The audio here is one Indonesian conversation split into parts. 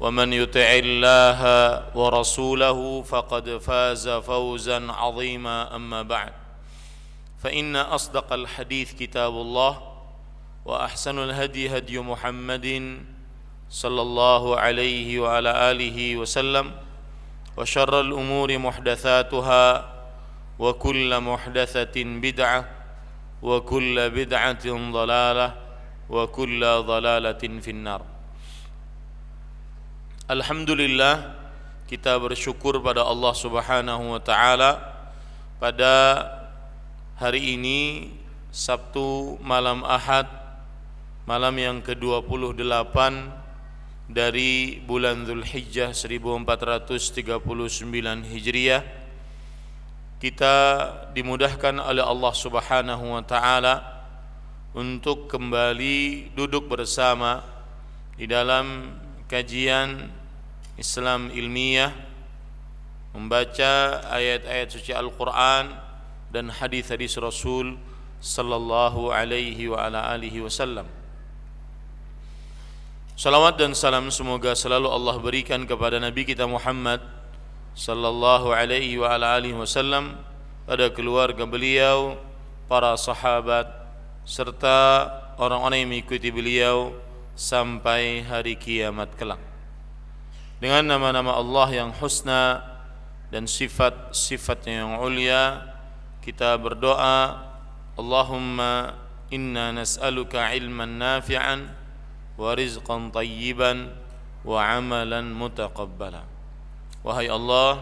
ومن يطع الله ورسوله فقد فاز فوزا عظيما اما بعد فان اصدق الحديث كتاب الله واحسن الهدي هدي محمد صلى الله عليه وعلى اله وسلم وشر الامور محدثاتها وكل محدثه بدعه وكل بدعه ضلاله وكل ضلاله في النار Alhamdulillah kita bersyukur pada Allah Subhanahu wa taala pada hari ini Sabtu malam Ahad malam yang ke-28 dari bulan Zulhijjah 1439 Hijriah kita dimudahkan oleh Allah Subhanahu wa taala untuk kembali duduk bersama di dalam kajian Islam ilmiah membaca ayat-ayat suci Al-Qur'an dan hadis-hadis Rasul sallallahu alaihi wa ala alihi wasallam. Salawat dan salam semoga selalu Allah berikan kepada Nabi kita Muhammad sallallahu alaihi wa ala alihi wasallam pada keluarga beliau, para sahabat serta orang-orang yang mengikuti beliau sampai hari kiamat kelak dengan nama-nama Allah yang husna dan sifat-sifatnya yang ulia kita berdoa Allahumma inna nas'aluka ilman nafi'an wa rizqan tayyiban wa amalan mutaqabbala wahai Allah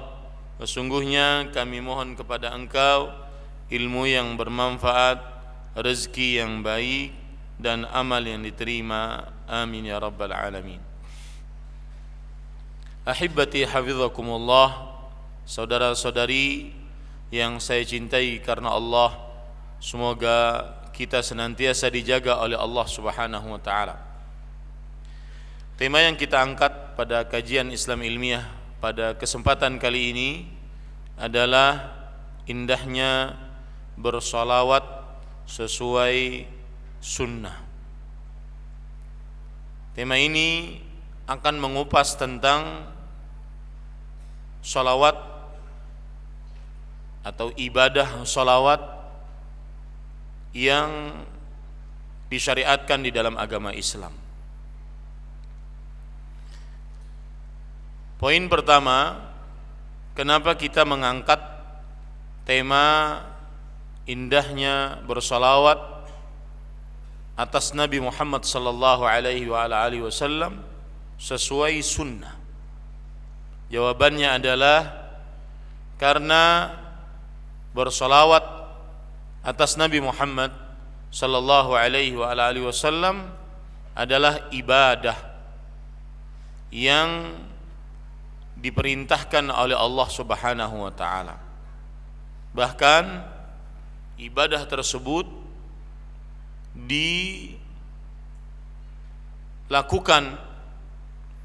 sesungguhnya kami mohon kepada engkau ilmu yang bermanfaat rezeki yang baik dan amal yang diterima amin ya rabbal alamin Ahibati hafizakumullah Saudara-saudari yang saya cintai karena Allah Semoga kita senantiasa dijaga oleh Allah subhanahu wa ta'ala Tema yang kita angkat pada kajian Islam ilmiah pada kesempatan kali ini adalah indahnya bersolawat sesuai sunnah Tema ini akan mengupas tentang sholawat atau ibadah sholawat yang disyariatkan di dalam agama Islam. Poin pertama, kenapa kita mengangkat tema indahnya bersolawat atas Nabi Muhammad sallallahu alaihi wasallam sesuai sunnah Jawabannya adalah karena bersolawat atas Nabi Muhammad sallallahu alaihi wasallam adalah ibadah yang diperintahkan oleh Allah Subhanahu wa taala. Bahkan ibadah tersebut dilakukan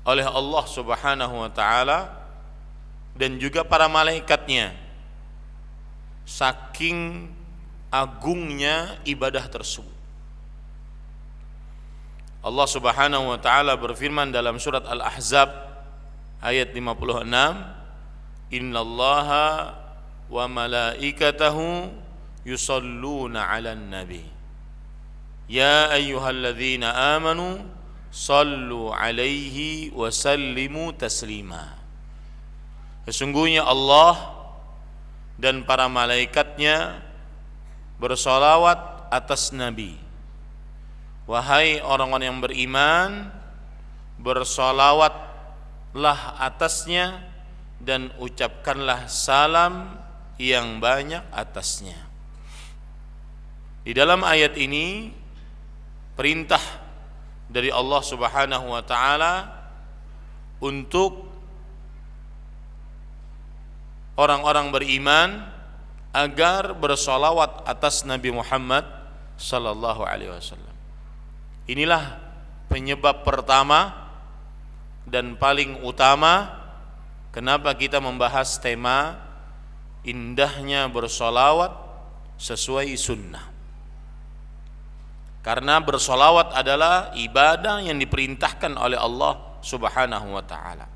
oleh Allah Subhanahu wa taala dan juga para malaikatnya saking agungnya ibadah tersebut. Allah Subhanahu wa taala berfirman dalam surat Al-Ahzab ayat 56, "Innallaha wa malaikatahu yusalluna 'alan nabi." Ya ayyuhalladzina amanu sallu alaihi wa taslima sesungguhnya Allah dan para malaikatnya bersolawat atas Nabi wahai orang-orang yang beriman bersolawatlah atasnya dan ucapkanlah salam yang banyak atasnya di dalam ayat ini perintah dari Allah Subhanahu wa taala untuk orang-orang beriman agar bersolawat atas Nabi Muhammad sallallahu alaihi wasallam. Inilah penyebab pertama dan paling utama kenapa kita membahas tema indahnya bersolawat sesuai sunnah karena bersolawat adalah ibadah yang diperintahkan oleh Allah subhanahu wa ta'ala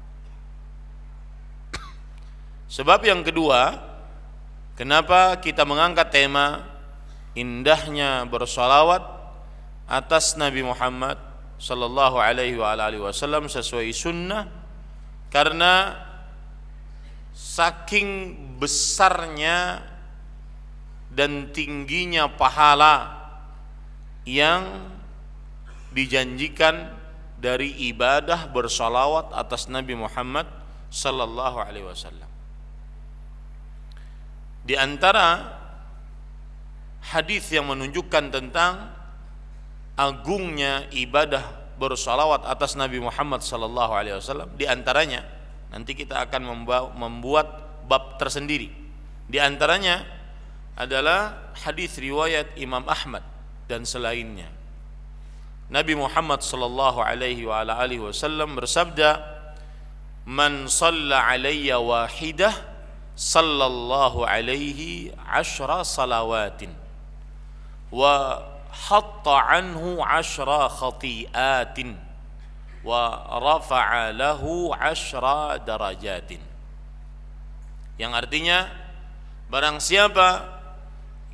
sebab yang kedua kenapa kita mengangkat tema indahnya bersolawat atas Nabi Muhammad sallallahu alaihi wa alihi wasallam sesuai sunnah karena saking besarnya dan tingginya pahala yang dijanjikan dari ibadah bersolawat atas Nabi Muhammad Sallallahu Alaihi Wasallam. Di antara hadis yang menunjukkan tentang agungnya ibadah bersolawat atas Nabi Muhammad Sallallahu Alaihi Wasallam, di antaranya nanti kita akan membuat bab tersendiri. Di antaranya adalah hadis riwayat Imam Ahmad dan selainnya. Nabi Muhammad sallallahu alaihi wa ala alihi wasallam bersabda, "Man shalla alayya wahidah sallallahu alaihi ashra salawatin wa hatta anhu ashra khati'atin wa rafa'a lahu ashra darajatin." Yang artinya barang siapa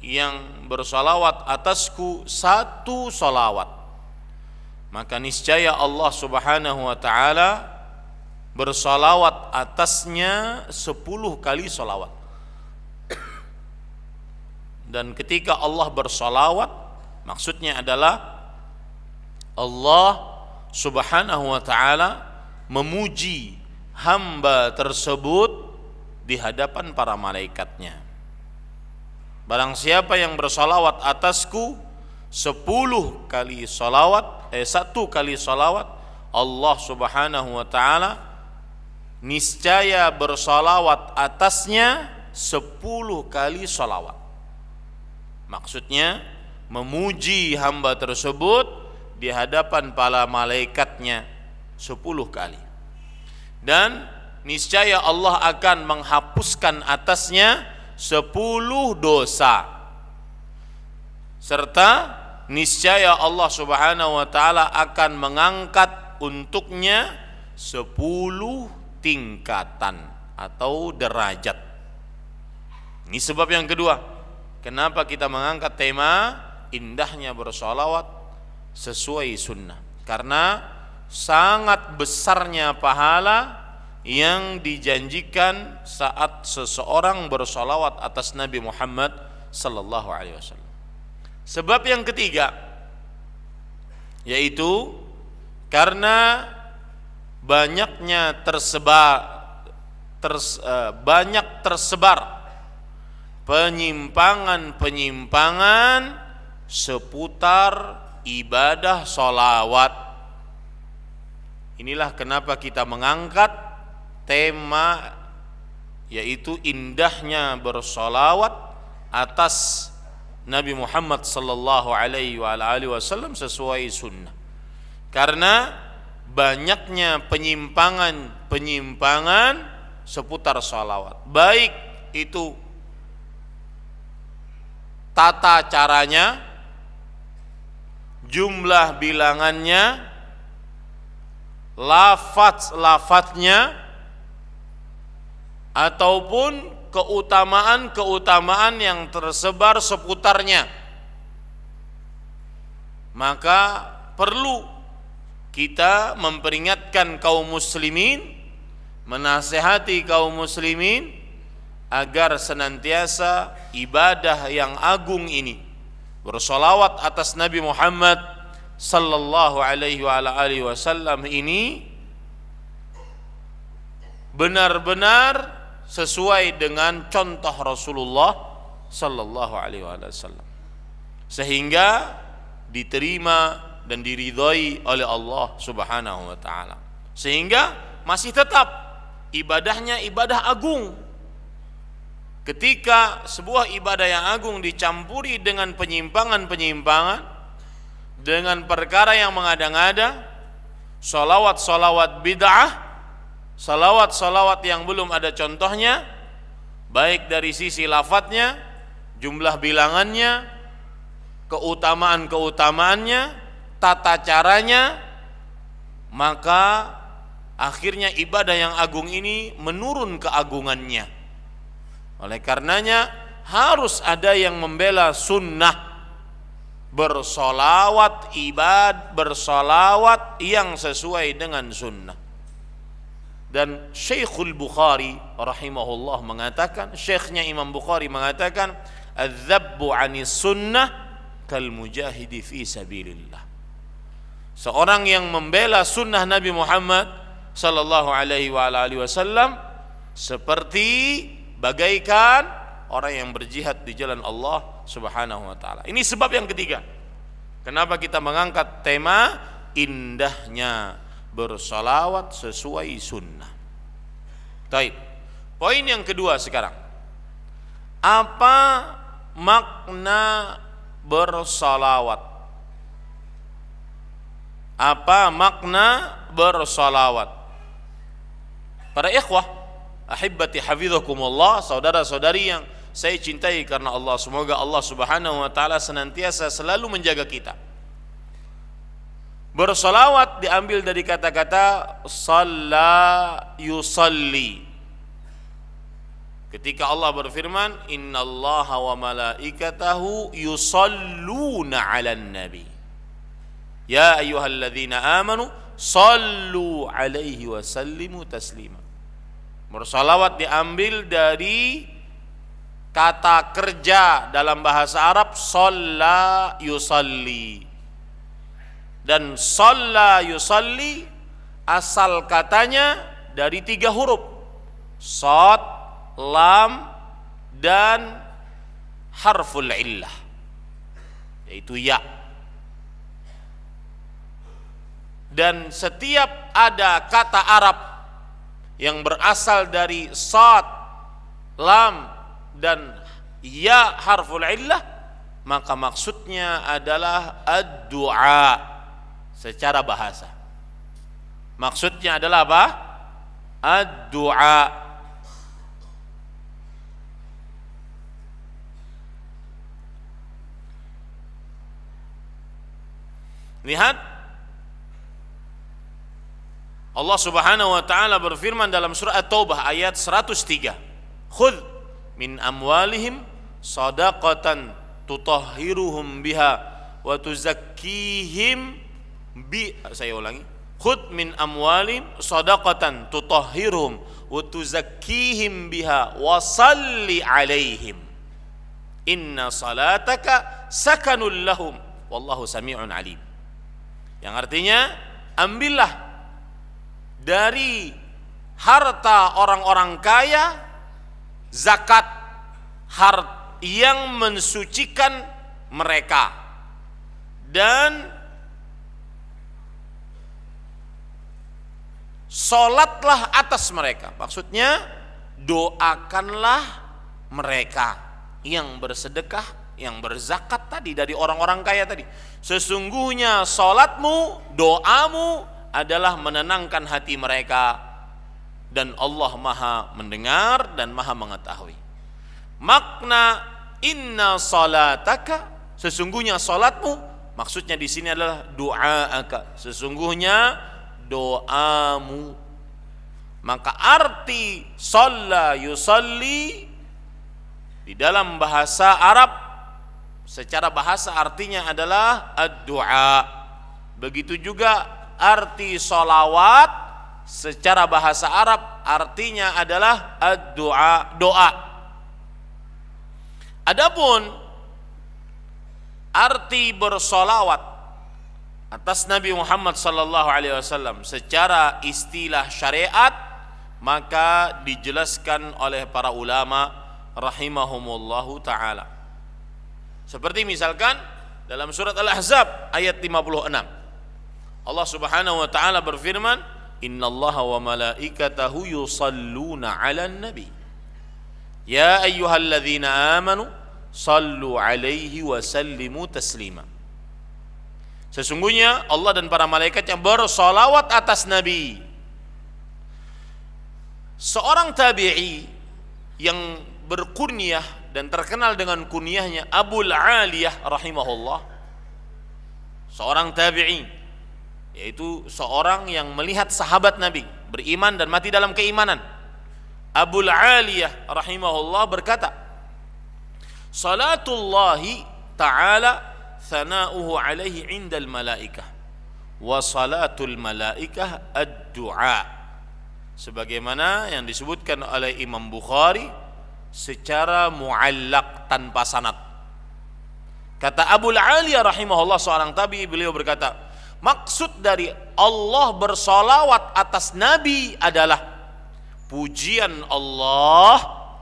yang bersolawat atasku satu solawat maka niscaya Allah subhanahu wa ta'ala bersolawat atasnya sepuluh kali solawat dan ketika Allah bersolawat maksudnya adalah Allah subhanahu wa ta'ala memuji hamba tersebut di hadapan para malaikatnya Barang siapa yang bersolawat atasku sepuluh kali solawat, eh satu kali solawat, Allah subhanahu wa ta'ala niscaya bersolawat atasnya sepuluh kali solawat. Maksudnya memuji hamba tersebut di hadapan para malaikatnya sepuluh kali. Dan niscaya Allah akan menghapuskan atasnya sepuluh dosa serta niscaya Allah Subhanahu wa taala akan mengangkat untuknya sepuluh tingkatan atau derajat. Ini sebab yang kedua. Kenapa kita mengangkat tema indahnya bersolawat sesuai sunnah? Karena sangat besarnya pahala yang dijanjikan saat seseorang bersolawat atas Nabi Muhammad Sallallahu Alaihi Wasallam. Sebab yang ketiga yaitu karena banyaknya tersebar ters, eh, banyak tersebar penyimpangan-penyimpangan seputar ibadah solawat. Inilah kenapa kita mengangkat tema yaitu indahnya bersolawat atas Nabi Muhammad sallallahu alaihi wasallam sesuai sunnah. Karena banyaknya penyimpangan-penyimpangan seputar solawat Baik itu tata caranya, jumlah bilangannya, lafaz-lafaznya, ataupun keutamaan-keutamaan yang tersebar seputarnya maka perlu kita memperingatkan kaum muslimin menasehati kaum muslimin agar senantiasa ibadah yang agung ini bersolawat atas Nabi Muhammad sallallahu alaihi wasallam ini benar-benar sesuai dengan contoh Rasulullah sallallahu alaihi wasallam sehingga diterima dan diridhai oleh Allah Subhanahu wa taala sehingga masih tetap ibadahnya ibadah agung ketika sebuah ibadah yang agung dicampuri dengan penyimpangan-penyimpangan dengan perkara yang mengada-ngada solawat-solawat bid'ah salawat-salawat yang belum ada contohnya baik dari sisi lafadznya jumlah bilangannya keutamaan-keutamaannya tata caranya maka akhirnya ibadah yang agung ini menurun keagungannya oleh karenanya harus ada yang membela sunnah bersolawat ibad bersolawat yang sesuai dengan sunnah dan Syekhul Bukhari rahimahullah mengatakan Syekhnya Imam Bukhari mengatakan adzabbu ani sunnah kal mujahidi fi sabilillah seorang yang membela sunnah Nabi Muhammad sallallahu alaihi wa alihi wasallam seperti bagaikan orang yang berjihad di jalan Allah Subhanahu wa taala. Ini sebab yang ketiga. Kenapa kita mengangkat tema indahnya bersolawat sesuai sunnah. Taib. Poin yang kedua sekarang. Apa makna bersolawat? Apa makna bersolawat? Para ikhwah, ahibbati kumullah, saudara-saudari yang saya cintai karena Allah. Semoga Allah subhanahu wa ta'ala senantiasa selalu menjaga kita Bersolawat diambil dari kata-kata Salla yusalli Ketika Allah berfirman Inna Allah wa malaikatahu yusalluna ala nabi Ya ayyuhalladzina amanu Sallu alaihi wa sallimu taslima Bersolawat diambil dari kata kerja dalam bahasa Arab Salla yusalli dan sholla yusalli asal katanya dari tiga huruf sod lam dan harful illah yaitu ya dan setiap ada kata Arab yang berasal dari sod lam dan ya harful illah maka maksudnya adalah ad-du'a secara bahasa. Maksudnya adalah apa? Ad-du'a. Lihat Allah Subhanahu wa taala berfirman dalam surah At-Taubah ayat 103. Khudh min amwalihim sadaqatan tutahhiruhum biha wa tuzakkihim bi saya ulangi khud min amwalim sadaqatan tutahhirum wa tuzakkihim biha wa salli alaihim inna salataka sakanul lahum wallahu sami'un alim yang artinya ambillah dari harta orang-orang kaya zakat harta yang mensucikan mereka dan Solatlah atas mereka. Maksudnya doakanlah mereka yang bersedekah, yang berzakat tadi dari orang-orang kaya tadi. Sesungguhnya solatmu, doamu adalah menenangkan hati mereka dan Allah maha mendengar dan maha mengetahui. Makna inna salataka sesungguhnya salatmu maksudnya di sini adalah doa. Sesungguhnya doamu maka arti sholla yusalli di dalam bahasa Arab secara bahasa artinya adalah ad-du'a begitu juga arti solawat secara bahasa Arab artinya adalah ad-du'a doa adapun arti bersolawat atas Nabi Muhammad sallallahu alaihi wasallam secara istilah syariat maka dijelaskan oleh para ulama rahimahumullahu taala. Seperti misalkan dalam surat Al-Ahzab ayat 56. Allah Subhanahu wa taala berfirman, "Innallaha wa malaikatahu yusalluna 'alan nabi." Ya ayyuhalladzina amanu sallu 'alaihi wa sallimu taslima. Sesungguhnya Allah dan para malaikat yang bersolawat atas Nabi. Seorang tabi'i yang berkunyah dan terkenal dengan kunyahnya Abu Aliyah rahimahullah. Seorang tabi'i yaitu seorang yang melihat sahabat Nabi beriman dan mati dalam keimanan. Abu Aliyah rahimahullah berkata, "Salatullahi ta'ala thana'uhu alaihi عند malaikah wa salatul malaikah ad-du'a sebagaimana yang disebutkan oleh Imam Bukhari secara muallak tanpa sanad kata Abu Aliyah rahimahullah seorang tabi beliau berkata maksud dari Allah bersolawat atas Nabi adalah pujian Allah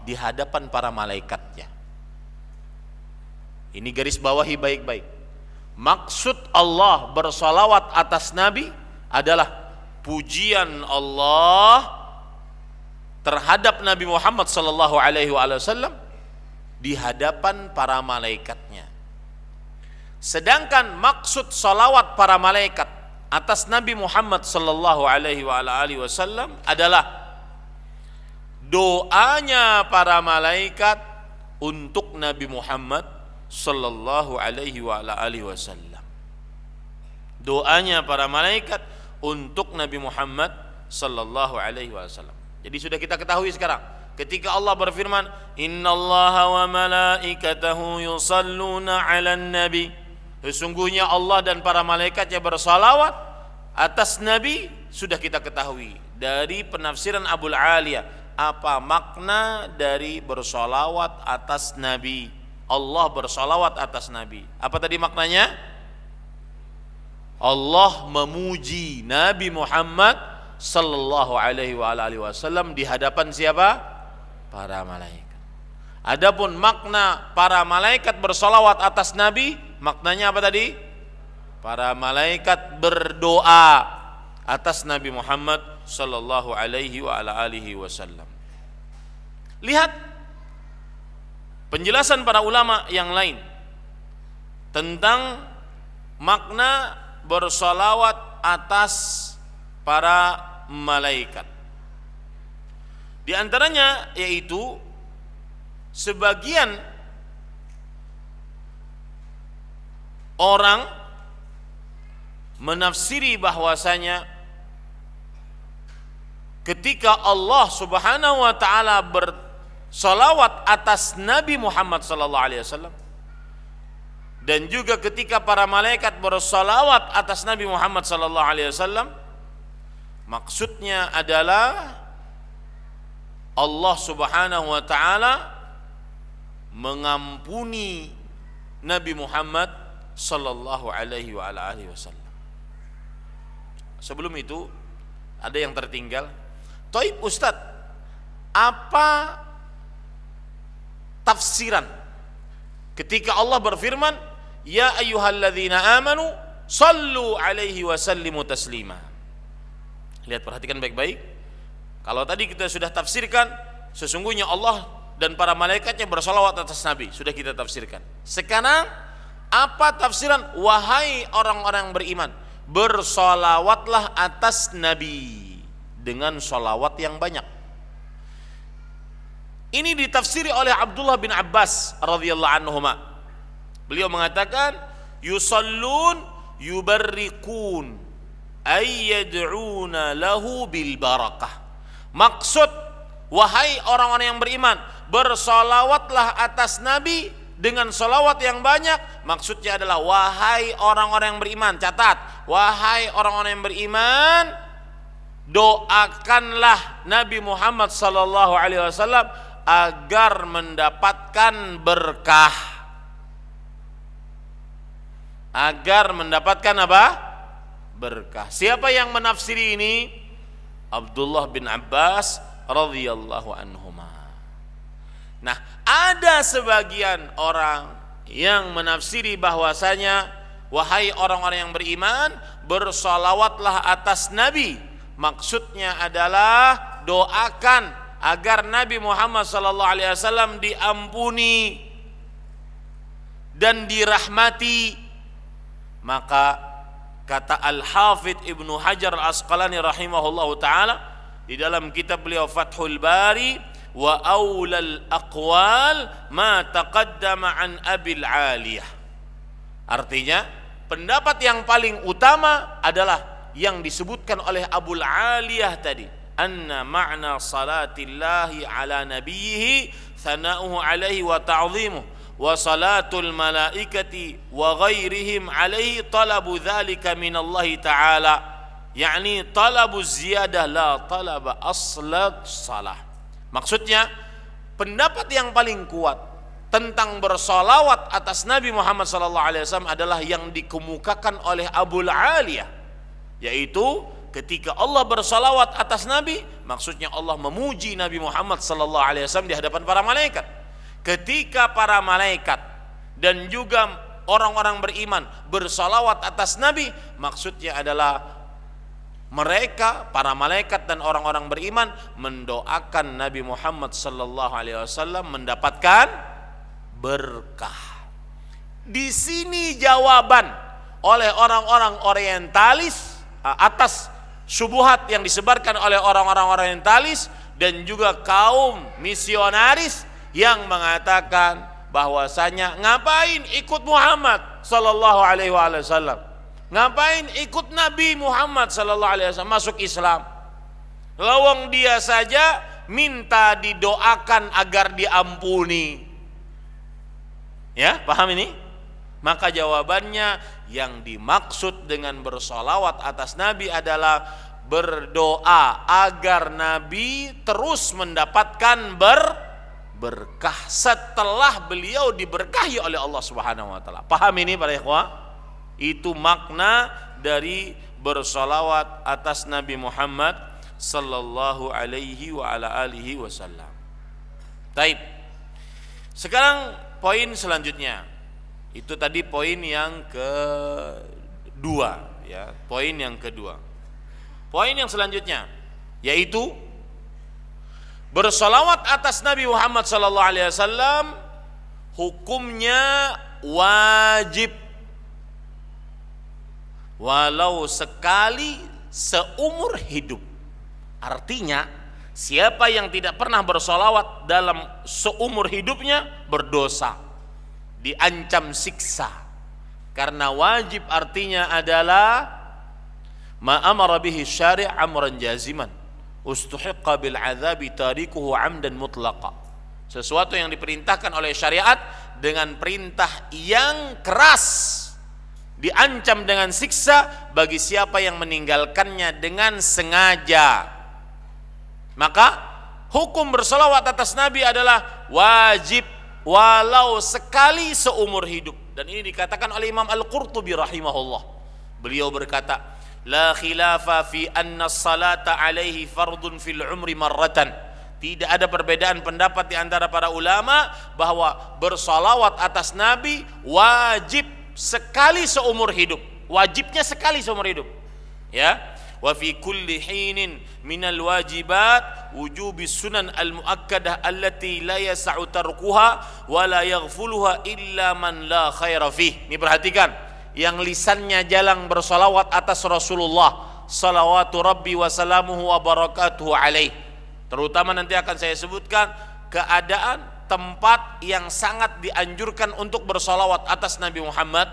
di hadapan para malaikatnya ini garis bawahi baik-baik Maksud Allah bersolawat atas Nabi adalah pujian Allah terhadap Nabi Muhammad Sallallahu Alaihi Wasallam di hadapan para malaikatnya. Sedangkan maksud solawat para malaikat atas Nabi Muhammad Sallallahu Alaihi Wasallam adalah doanya para malaikat untuk Nabi Muhammad sallallahu alaihi wa ala alihi wasallam. Doanya para malaikat untuk Nabi Muhammad sallallahu alaihi wasallam. Jadi sudah kita ketahui sekarang ketika Allah berfirman innallaha wa malaikatahu yusalluna 'alan nabi sesungguhnya Allah dan para malaikatnya bersalawat atas nabi sudah kita ketahui dari penafsiran Abu Aliyah apa makna dari bersolawat atas Nabi Allah bersolawat atas Nabi. Apa tadi maknanya? Allah memuji Nabi Muhammad sallallahu alaihi wasallam di hadapan siapa? Para malaikat. Adapun makna para malaikat bersolawat atas Nabi, maknanya apa tadi? Para malaikat berdoa atas Nabi Muhammad sallallahu alaihi wasallam. Lihat penjelasan para ulama yang lain tentang makna bersolawat atas para malaikat. Di antaranya yaitu sebagian orang menafsiri bahwasanya ketika Allah Subhanahu wa taala ber Salawat atas Nabi Muhammad Sallallahu Alaihi Wasallam dan juga ketika para malaikat bersalawat atas Nabi Muhammad Sallallahu Alaihi Wasallam maksudnya adalah Allah Subhanahu Wa Taala mengampuni Nabi Muhammad Sallallahu Alaihi Wasallam. Sebelum itu ada yang tertinggal. Taib Ustadz, apa tafsiran. Ketika Allah berfirman, "Ya ayyuhalladzina amanu sallu alaihi wa sallimu taslima." Lihat perhatikan baik-baik. Kalau tadi kita sudah tafsirkan, sesungguhnya Allah dan para malaikatnya bersolawat atas Nabi, sudah kita tafsirkan. Sekarang apa tafsiran wahai orang-orang beriman? Bersolawatlah atas Nabi dengan solawat yang banyak ini ditafsiri oleh Abdullah bin Abbas radhiyallahu anhu. Beliau mengatakan yusallun yubarrikun ayyad'una lahu bil barakah. Maksud wahai orang-orang yang beriman, bersolawatlah atas Nabi dengan solawat yang banyak maksudnya adalah wahai orang-orang yang beriman catat wahai orang-orang yang beriman doakanlah Nabi Muhammad sallallahu alaihi wasallam agar mendapatkan berkah agar mendapatkan apa berkah siapa yang menafsiri ini Abdullah bin Abbas radhiyallahu anhuma nah ada sebagian orang yang menafsiri bahwasanya wahai orang-orang yang beriman bersolawatlah atas nabi maksudnya adalah doakan agar Nabi Muhammad sallallahu alaihi wasallam diampuni dan dirahmati maka kata al hafid Ibnu Hajar Al-Asqalani rahimahullahu taala di dalam kitab beliau Fathul Bari wa aulal aqwal ma taqaddama an Abil Aliyah artinya pendapat yang paling utama adalah yang disebutkan oleh Abul Aliyah tadi anna ma'na salatillahi ala على thana'uhu alaihi wa وتعظيمه wa salatul malaikati wa ghairihim alaihi talabu dhalika min Allah ta'ala yakni talabu ziyadah la talaba aslat salah maksudnya pendapat yang paling kuat tentang bersolawat atas Nabi Muhammad SAW adalah yang dikemukakan oleh Abu Aliyah yaitu ketika Allah bersalawat atas Nabi, maksudnya Allah memuji Nabi Muhammad sallallahu alaihi wasallam di hadapan para malaikat. Ketika para malaikat dan juga orang-orang beriman bersalawat atas Nabi, maksudnya adalah mereka para malaikat dan orang-orang beriman mendoakan Nabi Muhammad sallallahu alaihi wasallam mendapatkan berkah. Di sini jawaban oleh orang-orang orientalis atas subuhat yang disebarkan oleh orang-orang orientalis dan juga kaum misionaris yang mengatakan bahwasanya ngapain ikut Muhammad sallallahu alaihi wasallam? Ngapain ikut Nabi Muhammad sallallahu alaihi wasallam masuk Islam? Lawang dia saja minta didoakan agar diampuni. Ya, paham ini? Maka jawabannya yang dimaksud dengan bersolawat atas Nabi adalah berdoa agar Nabi terus mendapatkan ber berkah setelah beliau diberkahi oleh Allah Subhanahu wa taala. Paham ini para ikhwah? Itu makna dari bersolawat atas Nabi Muhammad sallallahu alaihi wa ala alihi wasallam. Taib. Sekarang poin selanjutnya. Itu tadi poin yang kedua ya, poin yang kedua. Poin yang selanjutnya yaitu bersolawat atas Nabi Muhammad sallallahu alaihi wasallam hukumnya wajib walau sekali seumur hidup. Artinya siapa yang tidak pernah bersolawat dalam seumur hidupnya berdosa diancam siksa karena wajib artinya adalah ma amara bihi syari' amran jaziman ustuhiqqa bil azabi tarikuhu amdan mutlaqa sesuatu yang diperintahkan oleh syariat dengan perintah yang keras diancam dengan siksa bagi siapa yang meninggalkannya dengan sengaja. Maka hukum bersolawat atas Nabi adalah wajib walau sekali seumur hidup dan ini dikatakan oleh Imam Al-Qurtubi rahimahullah beliau berkata la khilafa fi anna salata alaihi fardun fil umri marratan tidak ada perbedaan pendapat di antara para ulama bahwa bersolawat atas Nabi wajib sekali seumur hidup. Wajibnya sekali seumur hidup. Ya, wa fi kulli hinin minal wajibat wujubi sunan al muakkadah allati la yas'u tarkuha wa la yaghfuluha illa man la khaira fih. Ini perhatikan yang lisannya jalan bersolawat atas Rasulullah salawatu rabbi wa salamuhu wa barakatuhu alaih. Terutama nanti akan saya sebutkan keadaan tempat yang sangat dianjurkan untuk bersolawat atas Nabi Muhammad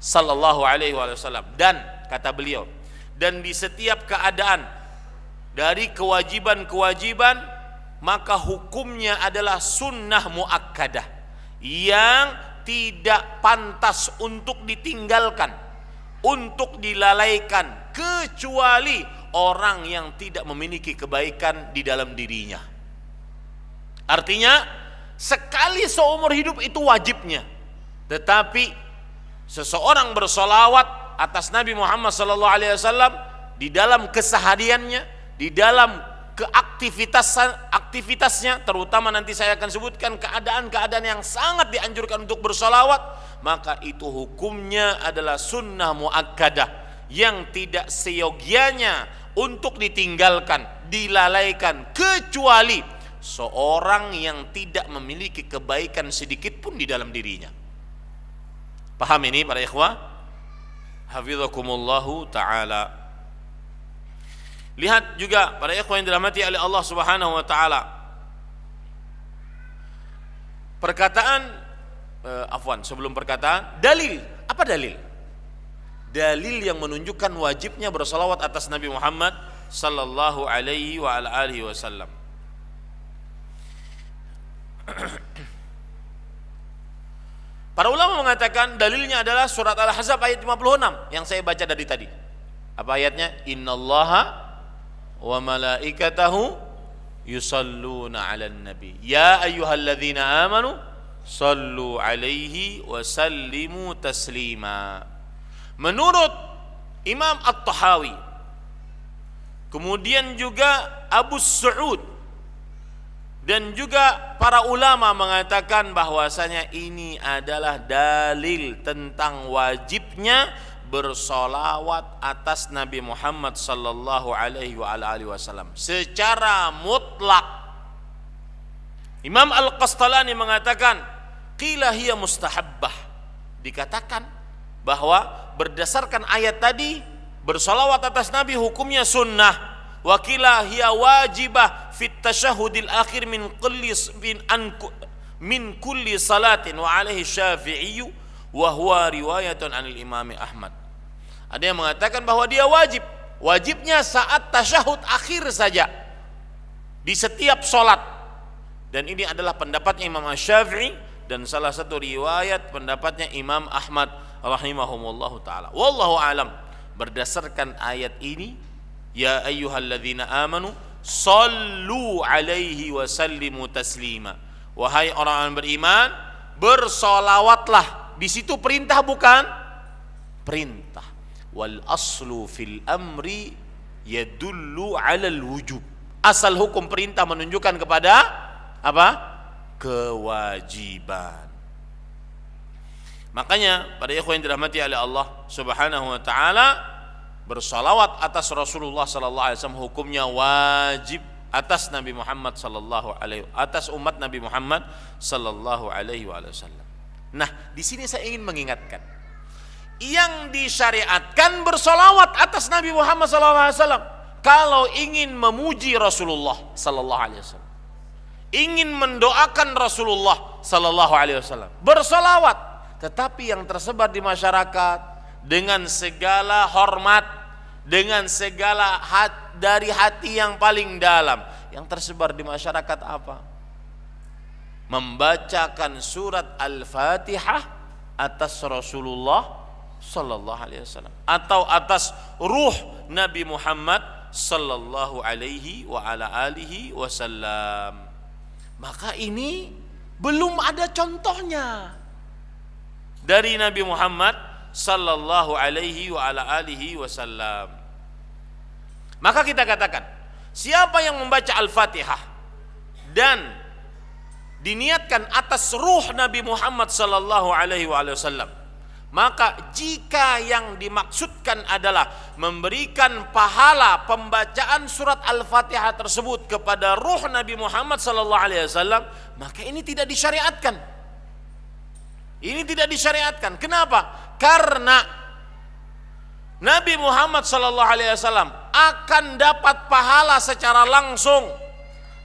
sallallahu alaihi wasallam dan kata beliau dan di setiap keadaan dari kewajiban-kewajiban maka hukumnya adalah sunnah muakkadah yang tidak pantas untuk ditinggalkan, untuk dilalaikan kecuali orang yang tidak memiliki kebaikan di dalam dirinya. Artinya sekali seumur hidup itu wajibnya. Tetapi seseorang bersolawat atas Nabi Muhammad SAW di dalam kesehariannya di dalam keaktivitas aktivitasnya terutama nanti saya akan sebutkan keadaan-keadaan yang sangat dianjurkan untuk bersolawat maka itu hukumnya adalah sunnah muakkadah yang tidak seyogianya untuk ditinggalkan dilalaikan kecuali seorang yang tidak memiliki kebaikan sedikit pun di dalam dirinya paham ini para ikhwah hafizakumullahu taala Lihat juga para ikhwan yang dirahmati oleh Allah Subhanahu wa taala. Perkataan eh, afwan, sebelum perkataan, dalil. Apa dalil? Dalil yang menunjukkan wajibnya bersalawat atas Nabi Muhammad sallallahu alaihi wa ala alihi wasallam. Para ulama mengatakan dalilnya adalah surat Al-Ahzab ayat 56 yang saya baca dari tadi. Apa ayatnya? Innallaha wa malaikatahu yusalluna 'alan nabi ya ayyuhalladzina amanu sallu 'alaihi wa sallimu taslima menurut Imam At-Tahawi kemudian juga Abu Su'ud dan juga para ulama mengatakan bahwasanya ini adalah dalil tentang wajibnya bersolawat atas Nabi Muhammad sallallahu alaihi wasallam secara mutlak. Imam Al-Qastalani mengatakan qila hiya mustahabbah. Dikatakan bahwa berdasarkan ayat tadi bersolawat atas Nabi hukumnya sunnah wa qila hiya wajibah fit tashahudil akhir min kulli min, an, min kulli salatin wa alaihi syafi'i wa huwa riwayatun anil imami Ahmad ada yang mengatakan bahwa dia wajib. Wajibnya saat tasyahud akhir saja. Di setiap sholat. Dan ini adalah pendapatnya Imam Syafi'i dan salah satu riwayat pendapatnya Imam Ahmad rahimahumullahu taala. Wallahu alam. Berdasarkan ayat ini, ya ayyuhalladzina amanu sallu alaihi wa sallimu taslima. Wahai orang-orang beriman, bersolawatlah. Di situ perintah bukan? Perintah wal aslu fil amri yadullu al wujub asal hukum perintah menunjukkan kepada apa kewajiban makanya pada ikhwan yang dirahmati oleh Allah subhanahu wa ta'ala bersalawat atas Rasulullah sallallahu alaihi wasallam hukumnya wajib atas Nabi Muhammad sallallahu alaihi atas umat Nabi Muhammad sallallahu alaihi wasallam. Nah, di sini saya ingin mengingatkan yang disyariatkan bersolawat atas Nabi Muhammad SAW kalau ingin memuji Rasulullah Sallallahu Alaihi Wasallam ingin mendoakan Rasulullah Sallallahu Alaihi Wasallam bersolawat tetapi yang tersebar di masyarakat dengan segala hormat dengan segala hat, dari hati yang paling dalam yang tersebar di masyarakat apa membacakan surat Al-Fatihah atas Rasulullah sallallahu alaihi wasallam atau atas ruh Nabi Muhammad sallallahu alaihi wa ala alihi wasallam. Maka ini belum ada contohnya dari Nabi Muhammad sallallahu alaihi wa ala alihi wasallam. Maka kita katakan, siapa yang membaca Al-Fatihah dan diniatkan atas ruh Nabi Muhammad sallallahu alaihi wasallam maka jika yang dimaksudkan adalah memberikan pahala pembacaan surat Al-Fatihah tersebut kepada ruh Nabi Muhammad sallallahu alaihi wasallam, maka ini tidak disyariatkan. Ini tidak disyariatkan. Kenapa? Karena Nabi Muhammad sallallahu alaihi wasallam akan dapat pahala secara langsung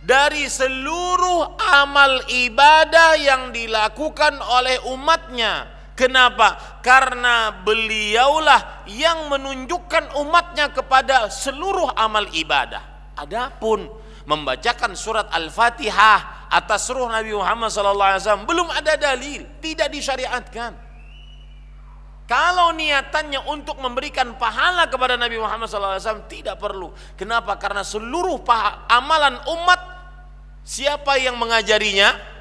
dari seluruh amal ibadah yang dilakukan oleh umatnya Kenapa? Karena beliaulah yang menunjukkan umatnya kepada seluruh amal ibadah. Adapun membacakan surat Al-Fatihah atas ruh Nabi Muhammad SAW belum ada dalil, tidak disyariatkan. Kalau niatannya untuk memberikan pahala kepada Nabi Muhammad SAW tidak perlu. Kenapa? Karena seluruh amalan umat siapa yang mengajarinya?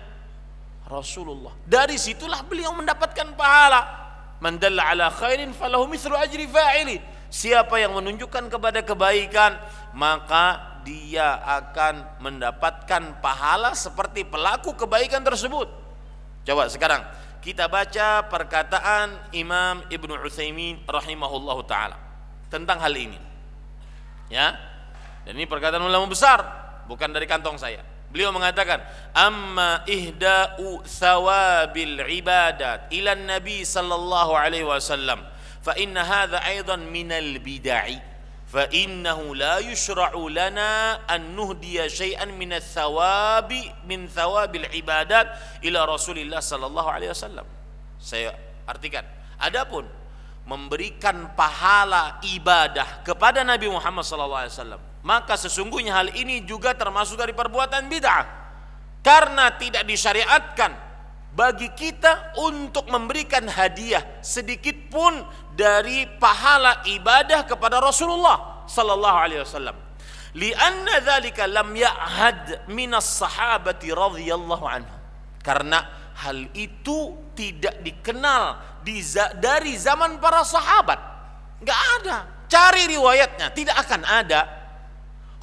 Rasulullah. Dari situlah beliau mendapatkan pahala. Man dalla ala khairin falahu mithlu ajri fa'ili. Siapa yang menunjukkan kepada kebaikan, maka dia akan mendapatkan pahala seperti pelaku kebaikan tersebut. Coba sekarang kita baca perkataan Imam Ibnu Utsaimin rahimahullahu taala tentang hal ini. Ya. Dan ini perkataan ulama besar, bukan dari kantong saya. Beliau mengatakan, "Amma ihda'u thawabil ibadat ila Nabi sallallahu alaihi wasallam, fa inna hadha aidan al bid'ah." fa innahu la yushra'u lana an nuhdiya shay'an min ath-thawabi min thawabil ibadat ila Rasulillah sallallahu alaihi wasallam. saya artikan adapun memberikan pahala ibadah kepada Nabi Muhammad sallallahu alaihi wasallam maka sesungguhnya hal ini juga termasuk dari perbuatan bid'ah karena tidak disyariatkan bagi kita untuk memberikan hadiah sedikit pun dari pahala ibadah kepada Rasulullah sallallahu alaihi wasallam. Lianna dzalika lam ya'had as sahabati radhiyallahu anhu. Karena hal itu tidak dikenal di, dari zaman para sahabat. Enggak ada. Cari riwayatnya, tidak akan ada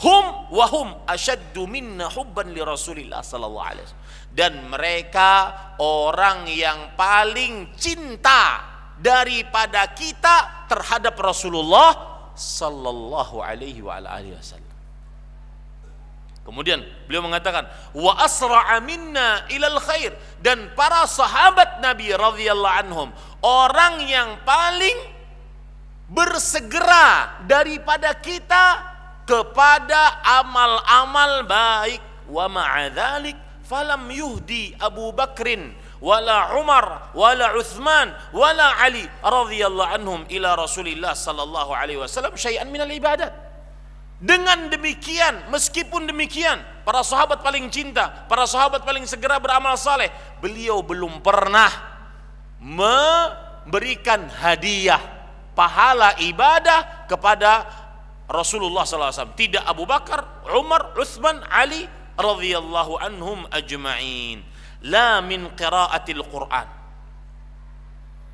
hum wahum ashaddu minna hubban li Rasulillah sallallahu alaihi wasallam dan mereka orang yang paling cinta daripada kita terhadap Rasulullah sallallahu alaihi wa alihi wasallam Kemudian beliau mengatakan wa asra'a minna ilal khair dan para sahabat Nabi radhiyallahu anhum orang yang paling bersegera daripada kita kepada amal-amal baik wa ma'adhalik falam yuhdi Abu Bakrin wala Umar wala Uthman wala Ali radhiyallahu anhum ila Rasulillah sallallahu alaihi wasallam syai'an minal ibadat dengan demikian, meskipun demikian, para sahabat paling cinta, para sahabat paling segera beramal saleh, beliau belum pernah memberikan hadiah pahala ibadah kepada Rasulullah SAW tidak Abu Bakar, Umar, Uthman Ali radhiyallahu anhum ajma'in la min qiraatil Quran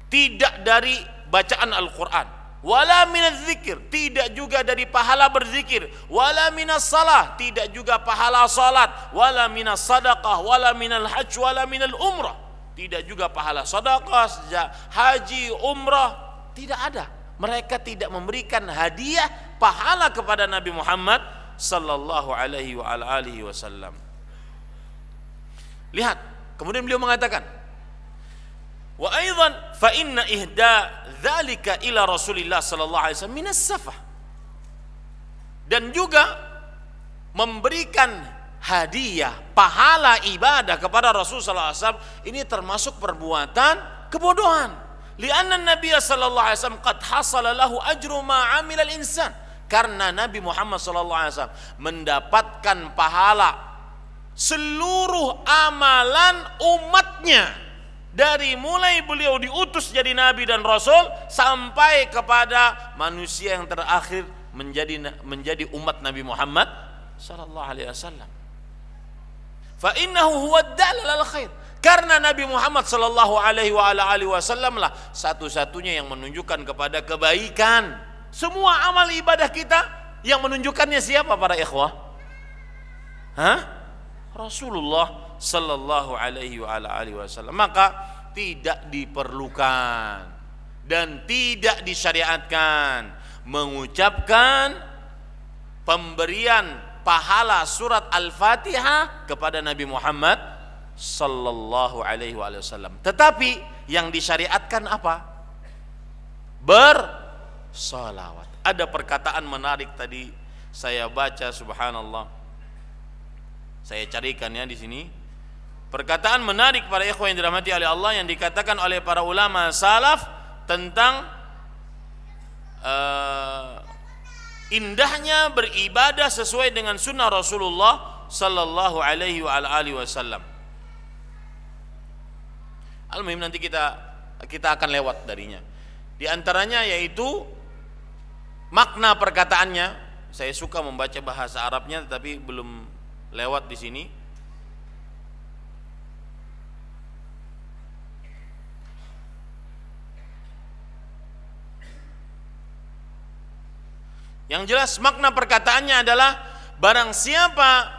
tidak dari bacaan Al-Quran wala minaz zikir tidak juga dari pahala berzikir wala minas salah tidak juga pahala salat wala minas sadaqah wala minal hajj wala minal umrah tidak juga pahala sadaqah haji umrah tidak ada mereka tidak memberikan hadiah pahala kepada Nabi Muhammad sallallahu alaihi wa alihi wasallam. Lihat, kemudian beliau mengatakan, "Wa aidan fa inna ihda dzalika ila Rasulillah sallallahu alaihi wasallam minas safah." Dan juga memberikan hadiah, pahala ibadah kepada Rasul sallallahu alaihi wasallam ini termasuk perbuatan kebodohan. Lianna Nabi sallallahu alaihi wasallam qad hasala lahu ajru ma 'amila al-insan karena Nabi Muhammad SAW mendapatkan pahala seluruh amalan umatnya dari mulai beliau diutus jadi nabi dan rasul sampai kepada manusia yang terakhir menjadi menjadi umat Nabi Muhammad sallallahu alaihi wasallam. Fa innahu huwa dalal khair. Karena Nabi Muhammad sallallahu alaihi wa alihi wasallam lah satu-satunya yang menunjukkan kepada kebaikan. Semua amal ibadah kita yang menunjukkannya siapa para ikhwah? Hah? Rasulullah sallallahu alaihi wa alihi wasallam. Maka tidak diperlukan dan tidak disyariatkan mengucapkan pemberian pahala surat Al-Fatihah kepada Nabi Muhammad sallallahu alaihi wasallam. Tetapi yang disyariatkan apa? Ber salawat. Ada perkataan menarik tadi saya baca subhanallah. Saya carikan ya di sini. Perkataan menarik para ikhwan yang dirahmati oleh Allah yang dikatakan oleh para ulama salaf tentang uh, indahnya beribadah sesuai dengan sunnah Rasulullah sallallahu alaihi wa alihi wasallam. Al-muhim nanti kita kita akan lewat darinya. Di antaranya yaitu makna perkataannya saya suka membaca bahasa Arabnya tetapi belum lewat di sini Yang jelas makna perkataannya adalah barang siapa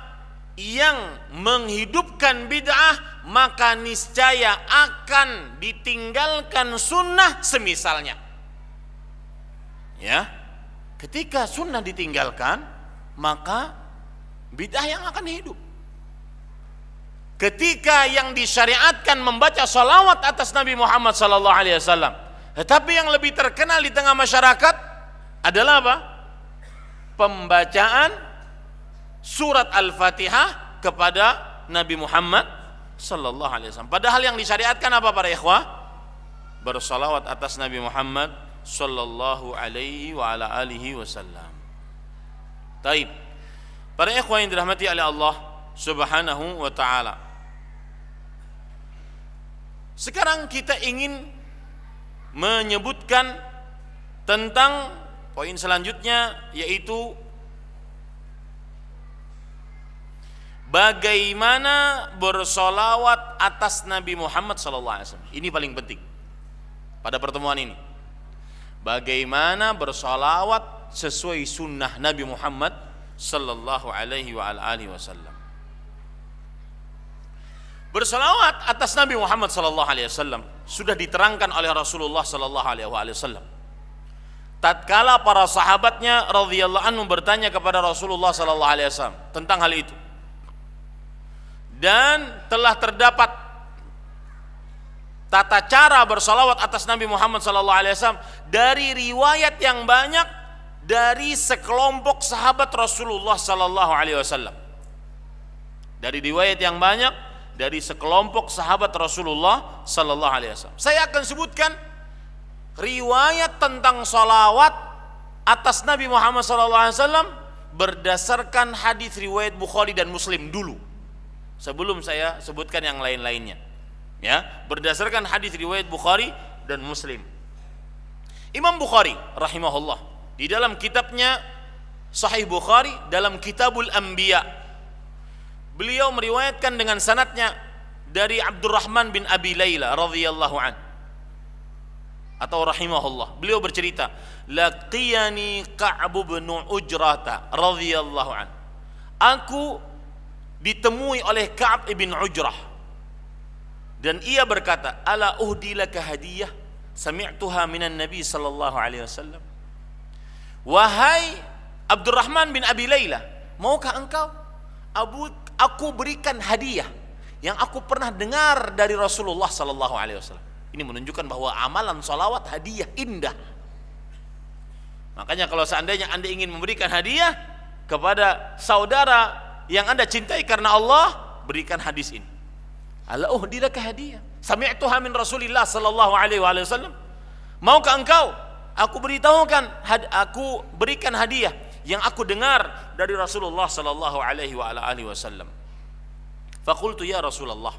yang menghidupkan bid'ah maka niscaya akan ditinggalkan sunnah semisalnya. Ya ketika sunnah ditinggalkan maka bidah yang akan hidup ketika yang disyariatkan membaca salawat atas Nabi Muhammad Sallallahu Alaihi Wasallam tetapi yang lebih terkenal di tengah masyarakat adalah apa pembacaan surat Al-Fatihah kepada Nabi Muhammad Sallallahu Alaihi Wasallam padahal yang disyariatkan apa para ikhwah bersalawat atas Nabi Muhammad sallallahu alaihi wa ala alihi wasallam. Taib. Para ikhwan yang dirahmati oleh Allah Subhanahu wa taala. Sekarang kita ingin menyebutkan tentang poin selanjutnya yaitu bagaimana bersolawat atas Nabi Muhammad SAW. Ini paling penting pada pertemuan ini bagaimana bersolawat sesuai sunnah Nabi Muhammad sallallahu alaihi wa alihi wasallam. Bersolawat atas Nabi Muhammad sallallahu alaihi wasallam sudah diterangkan oleh Rasulullah sallallahu alaihi wasallam. Tatkala para sahabatnya radhiyallahu anhu bertanya kepada Rasulullah sallallahu alaihi wasallam tentang hal itu. Dan telah terdapat tata cara bersolawat atas Nabi Muhammad SAW dari riwayat yang banyak dari sekelompok sahabat Rasulullah SAW dari riwayat yang banyak dari sekelompok sahabat Rasulullah SAW saya akan sebutkan riwayat tentang solawat atas Nabi Muhammad SAW berdasarkan hadis riwayat Bukhari dan Muslim dulu sebelum saya sebutkan yang lain-lainnya ya berdasarkan hadis riwayat Bukhari dan Muslim Imam Bukhari rahimahullah di dalam kitabnya Sahih Bukhari dalam Kitabul Anbiya beliau meriwayatkan dengan sanatnya dari Abdurrahman bin Abi Laila radhiyallahu an atau rahimahullah beliau bercerita laqiyani Ka'ab bin Ujrata radhiyallahu an aku ditemui oleh Ka'ab bin Ujrah dan ia berkata ala uhdilaka hadiah sami'tuha minan nabi sallallahu alaihi wasallam wahai Abdurrahman bin Abi Layla maukah engkau Abu, aku berikan hadiah yang aku pernah dengar dari Rasulullah sallallahu alaihi wasallam ini menunjukkan bahwa amalan solawat hadiah indah makanya kalau seandainya anda ingin memberikan hadiah kepada saudara yang anda cintai karena Allah berikan hadis ini Ala uhdi oh, laka hadiah. Sami'tuha min Rasulillah sallallahu alaihi wasallam. Maukah engkau aku beritahukan aku berikan hadiah yang aku dengar dari Rasulullah sallallahu alaihi wa alihi wasallam. Fakultu ya Rasulullah.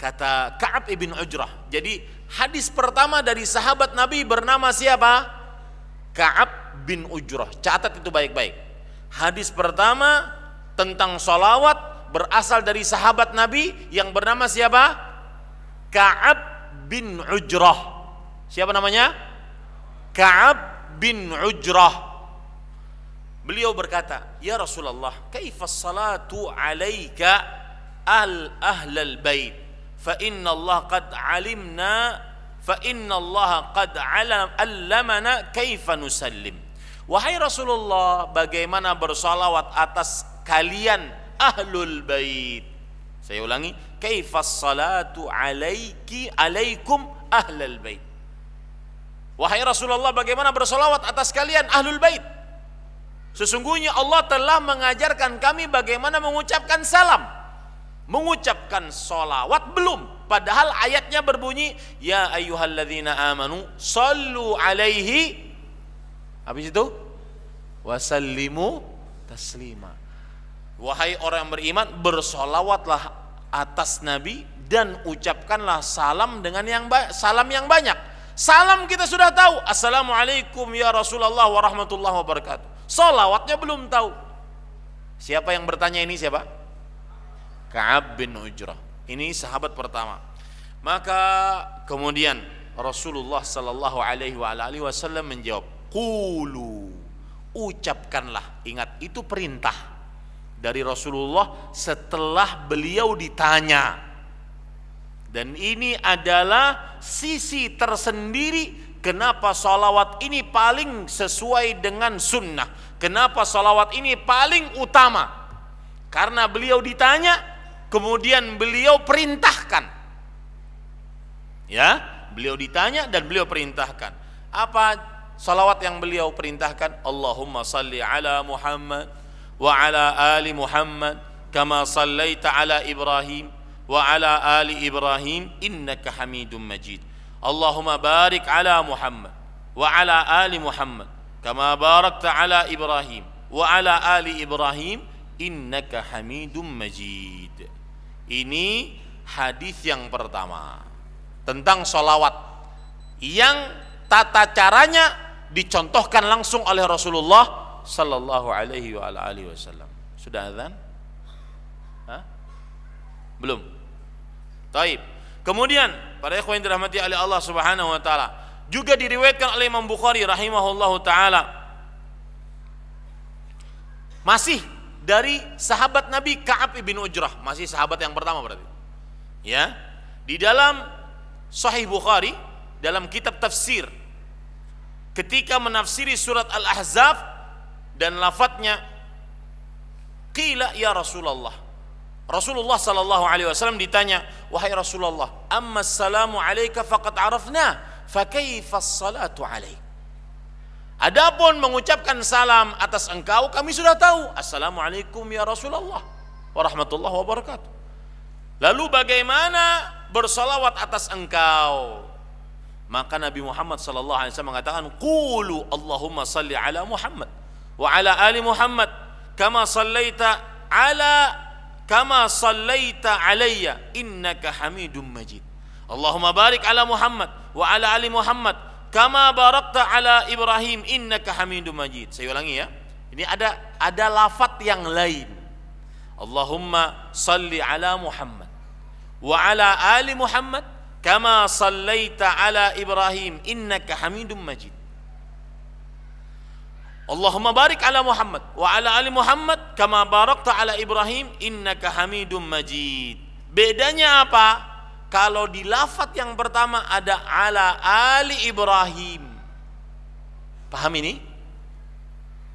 Kata Ka'ab ibn Ujrah. Jadi hadis pertama dari sahabat Nabi bernama siapa? Ka'ab bin Ujrah. Catat itu baik-baik. Hadis pertama tentang solawat berasal dari sahabat Nabi yang bernama siapa? Ka'ab bin Ujrah. Siapa namanya? Ka'ab bin Ujrah. Beliau berkata, "Ya Rasulullah, kaifa salatu 'alaika al ahlal bait? Fa inna Allah qad 'alimna fa inna Allah qad 'alam 'allamana kaifa nusallim." Wahai Rasulullah, bagaimana bersolawat atas kalian ahlul bait. Saya ulangi, kaifas salatu alaiki alaikum ahlul bait. Wahai Rasulullah, bagaimana bersolawat atas kalian ahlul bait? Sesungguhnya Allah telah mengajarkan kami bagaimana mengucapkan salam. Mengucapkan solawat belum, Padahal ayatnya berbunyi ya ayyuhalladzina amanu sallu alaihi habis itu wasallimu taslima. Wahai orang yang beriman, bersolawatlah atas Nabi dan ucapkanlah salam dengan yang baik, salam yang banyak. Salam kita sudah tahu. Assalamualaikum ya Rasulullah warahmatullahi wabarakatuh. Solawatnya belum tahu. Siapa yang bertanya ini siapa? Kaab bin Ujrah. Ini sahabat pertama. Maka kemudian Rasulullah Shallallahu Alaihi Wasallam menjawab, "Kulu, ucapkanlah. Ingat itu perintah." dari Rasulullah setelah beliau ditanya. Dan ini adalah sisi tersendiri kenapa salawat ini paling sesuai dengan sunnah. Kenapa salawat ini paling utama. Karena beliau ditanya, kemudian beliau perintahkan. Ya, beliau ditanya dan beliau perintahkan. Apa salawat yang beliau perintahkan? Allahumma salli ala Muhammad وعلى آل محمد كما صليت على إبراهيم وعلى آل إبراهيم إنك حميد مجيد اللهم بارك على محمد وعلى آل محمد كما باركت على إبراهيم وعلى آل إبراهيم إنك حميد مجيد ini hadis yang pertama tentang solawat yang tata caranya dicontohkan langsung oleh Rasulullah sallallahu alaihi wa alihi wasallam. Sudah azan? Hah? Belum. Taib. Kemudian para ikhwan yang dirahmati oleh Allah Subhanahu wa taala, juga diriwayatkan oleh Imam Bukhari rahimahullahu taala masih dari sahabat Nabi Ka'ab ibn Ujrah, masih sahabat yang pertama berarti. Ya. Di dalam Sahih Bukhari dalam kitab tafsir ketika menafsiri surat Al-Ahzab dan lafadznya qila ya Rasulullah Rasulullah sallallahu alaihi wasallam ditanya wahai Rasulullah amma salamu alayka faqad arafna fa kaifa salatu alayk Adapun mengucapkan salam atas engkau kami sudah tahu Assalamualaikum ya Rasulullah warahmatullahi wabarakatuh Lalu bagaimana bersolawat atas engkau maka Nabi Muhammad SAW mengatakan qulu Allahumma salli ala Muhammad wa ala ali Muhammad kama sallaita ala kama sallaita alayya innaka hamidum majid Allahumma barik ala Muhammad wa ala ali Muhammad kama barakta ala Ibrahim innaka saya ulangi ya ini ada ada lafat yang lain Allahumma salli ala Muhammad wa ala Allahumma barik ala Muhammad wa ala ali Muhammad kama barakta ala Ibrahim innaka Hamidum Majid. Bedanya apa? Kalau di lafat yang pertama ada ala ali Ibrahim. Paham ini?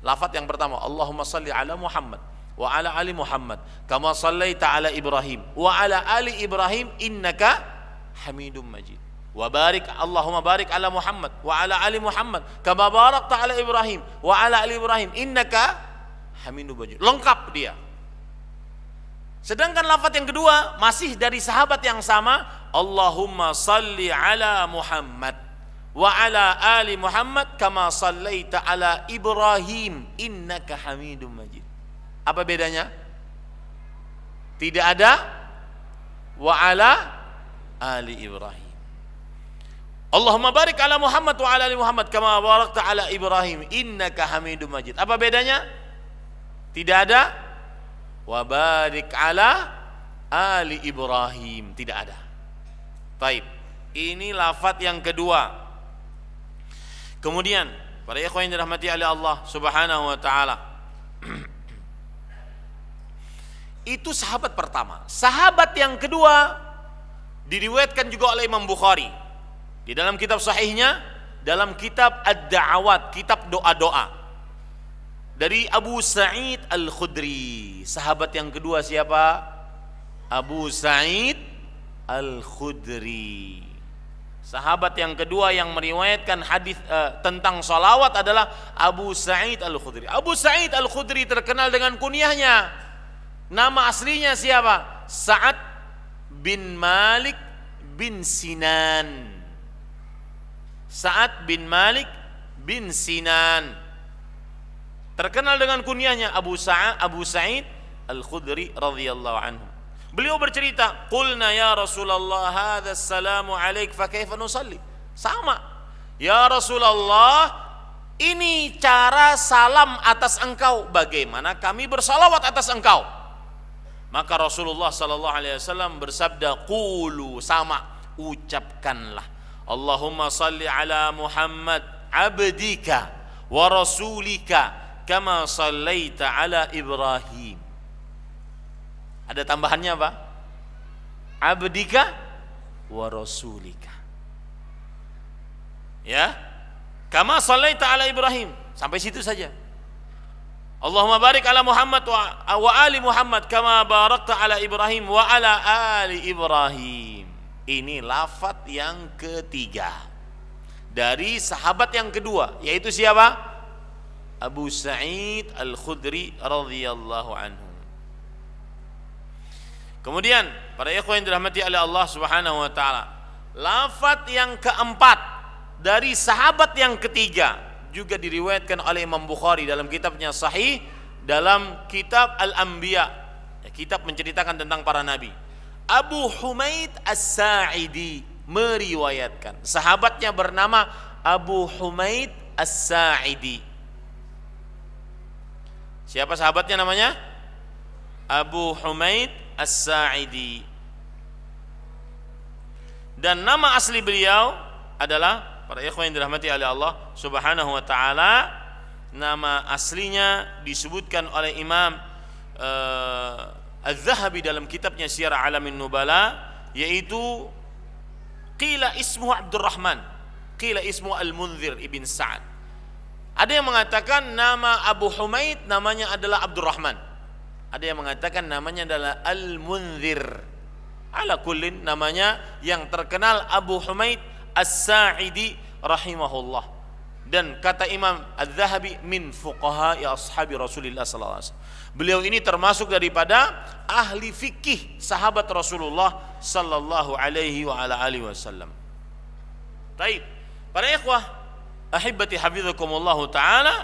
Lafat yang pertama Allahumma salli ala Muhammad wa ala ali Muhammad kama sallaita ala Ibrahim wa ala ali Ibrahim innaka Hamidum Majid. وبارك اللهم بارك على محمد وعلى ال محمد كما باركت على ابراهيم وعلى ال ابراهيم انك hamidun majid lengkap dia sedangkan lafaz yang kedua masih dari sahabat yang sama Allahumma salli ala Muhammad wa ala ali Muhammad kama sallaita ala Ibrahim innaka hamidun majid apa bedanya tidak ada wa ala ali Ibrahim Allahumma barik ala Muhammad wa ala ali Muhammad kama barakta ala Ibrahim innaka Hamidum Majid. Apa bedanya? Tidak ada wa barik ala ali Ibrahim, tidak ada. Taib. Ini lafat yang kedua. Kemudian para ikhwan yang dirahmati oleh Allah Subhanahu wa taala. Itu sahabat pertama. Sahabat yang kedua diriwayatkan juga oleh Imam Bukhari di dalam kitab sahihnya, dalam kitab Ad-Da'awat, kitab doa-doa. Dari Abu Sa'id Al-Khudri, sahabat yang kedua siapa? Abu Sa'id Al-Khudri. Sahabat yang kedua yang meriwayatkan hadis uh, tentang salawat adalah Abu Sa'id Al-Khudri. Abu Sa'id Al-Khudri terkenal dengan kunyahnya. Nama aslinya siapa? Sa'ad bin Malik bin Sinan. Sa'ad bin Malik bin Sinan. Terkenal dengan kunyahnya Abu Sa'ad Abu Sa'id Al-Khudri radhiyallahu anhu. Beliau bercerita, "Qulna ya Rasulullah, hadza salamu alaik fa kaifa nusalli?" Sama. Ya Rasulullah, ini cara salam atas engkau. Bagaimana kami bersalawat atas engkau? Maka Rasulullah sallallahu alaihi wasallam bersabda, "Qulu sama, ucapkanlah." Allahumma salli ala Muhammad abdika wa rasulika kama sallaita ala Ibrahim. Ada tambahannya apa? Abdika wa rasulika. Ya. Kama sallaita ala Ibrahim. Sampai situ saja. Allahumma barik ala Muhammad wa, wa ali Muhammad kama barakta ala Ibrahim wa ala ali Ibrahim. Ini lafat yang ketiga dari sahabat yang kedua yaitu siapa? Abu Sa'id Al-Khudri radhiyallahu anhu. Kemudian para ikhwan yang dirahmati oleh Allah Subhanahu wa taala, lafat yang keempat dari sahabat yang ketiga juga diriwayatkan oleh Imam Bukhari dalam kitabnya Sahih dalam kitab Al-Anbiya. Ya, kitab menceritakan tentang para nabi. Abu Humaid As-Sa'idi meriwayatkan. Sahabatnya bernama Abu Humaid As-Sa'idi. Siapa sahabatnya namanya? Abu Humaid As-Sa'idi. Dan nama asli beliau adalah para ikhwan yang dirahmati oleh Allah Subhanahu wa taala. Nama aslinya disebutkan oleh Imam uh, Az-Zahabi dalam kitabnya Syiar Alamin Nubala yaitu qila ismu Abdurrahman, qila ismu Al-Munzir ibn Sa'ad. Ada yang mengatakan nama Abu Humaid namanya adalah Abdurrahman. Ada yang mengatakan namanya adalah Al-Munzir. Ala kullin namanya yang terkenal Abu Humaid As-Sa'idi rahimahullah dan kata Imam Az-Zahabi min fuqaha ya ashabi Rasulillah sallallahu alaihi wasallam. Beliau ini termasuk daripada ahli fikih sahabat Rasulullah sallallahu alaihi wa ala alihi wasallam. Baik. Para ikhwah, ahibati hafizakumullah taala,